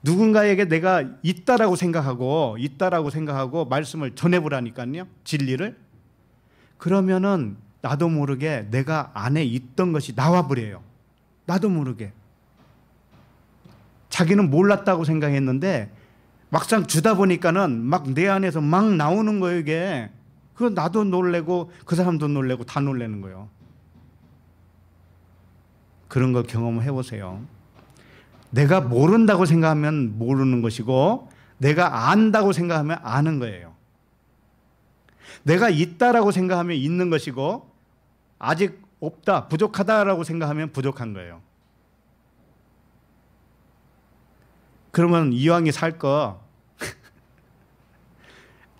누군가에게 내가 있다라고 생각하고 있다라고 생각하고 말씀을 전해보라니까요. 진리를. 그러면은 나도 모르게 내가 안에 있던 것이 나와버려요. 나도 모르게. 자기는 몰랐다고 생각했는데 막상 주다 보니까는 막 내 안에서 막 나오는 거예요, 이게. 그 나도 놀래고 그 사람도 놀래고 다 놀래는 거예요. 그런 거 경험해 보세요. 내가 모른다고 생각하면 모르는 것이고 내가 안다고 생각하면 아는 거예요. 내가 있다라고 생각하면 있는 것이고 아직 없다, 부족하다라고 생각하면 부족한 거예요. 그러면 이왕이 살거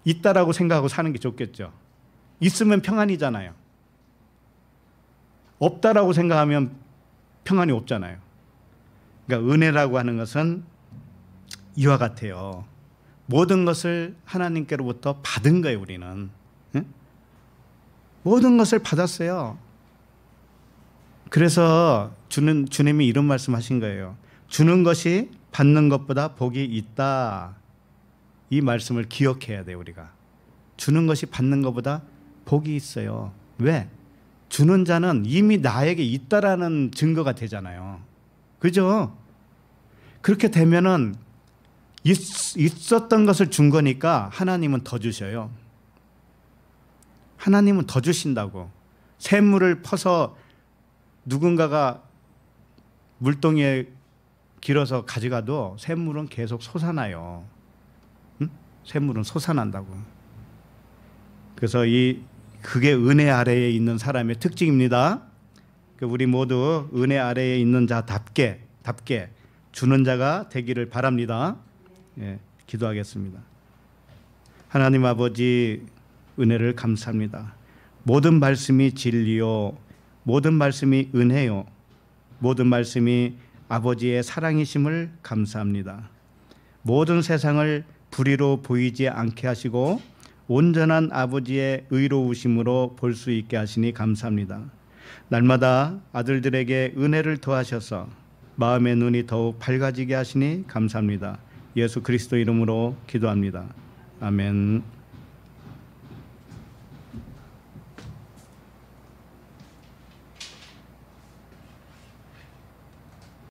있다라고 생각하고 사는 게 좋겠죠. 있으면 평안이잖아요. 없다라고 생각하면 평안이 없잖아요. 그러니까 은혜라고 하는 것은 이와 같아요. 모든 것을 하나님께로부터 받은 거예요, 우리는. 응? 모든 것을 받았어요. 그래서 주는, 주님이 이런 말씀 하신 거예요. 주는 것이 받는 것보다 복이 있다. 이 말씀을 기억해야 돼, 우리가. 주는 것이 받는 것보다 복이 있어요. 왜? 주는 자는 이미 나에게 있다라는 증거가 되잖아요. 그죠? 그렇게 되면은 있, 었던 것을 준 거니까 하나님은 더 주셔요. 하나님은 더 주신다고. 샘물을 퍼서 누군가가 물동에 길어서 가져가도 샘물은 계속 솟아나요. 응? 샘물은 솟아난다고. 그래서 이 그게 은혜 아래에 있는 사람의 특징입니다. 그 우리 모두 은혜 아래에 있는 자답게 답게 주는 자가 되기를 바랍니다. 예, 기도하겠습니다. 하나님 아버지 은혜를 감사합니다. 모든 말씀이 진리요, 모든 말씀이 은혜요, 모든 말씀이 아버지의 사랑이심을 감사합니다. 모든 세상을 불의로 보이지 않게 하시고 온전한 아버지의 의로우심으로 볼 수 있게 하시니 감사합니다. 날마다 아들들에게 은혜를 더하셔서 마음의 눈이 더욱 밝아지게 하시니 감사합니다. 예수 그리스도 이름으로 기도합니다. 아멘.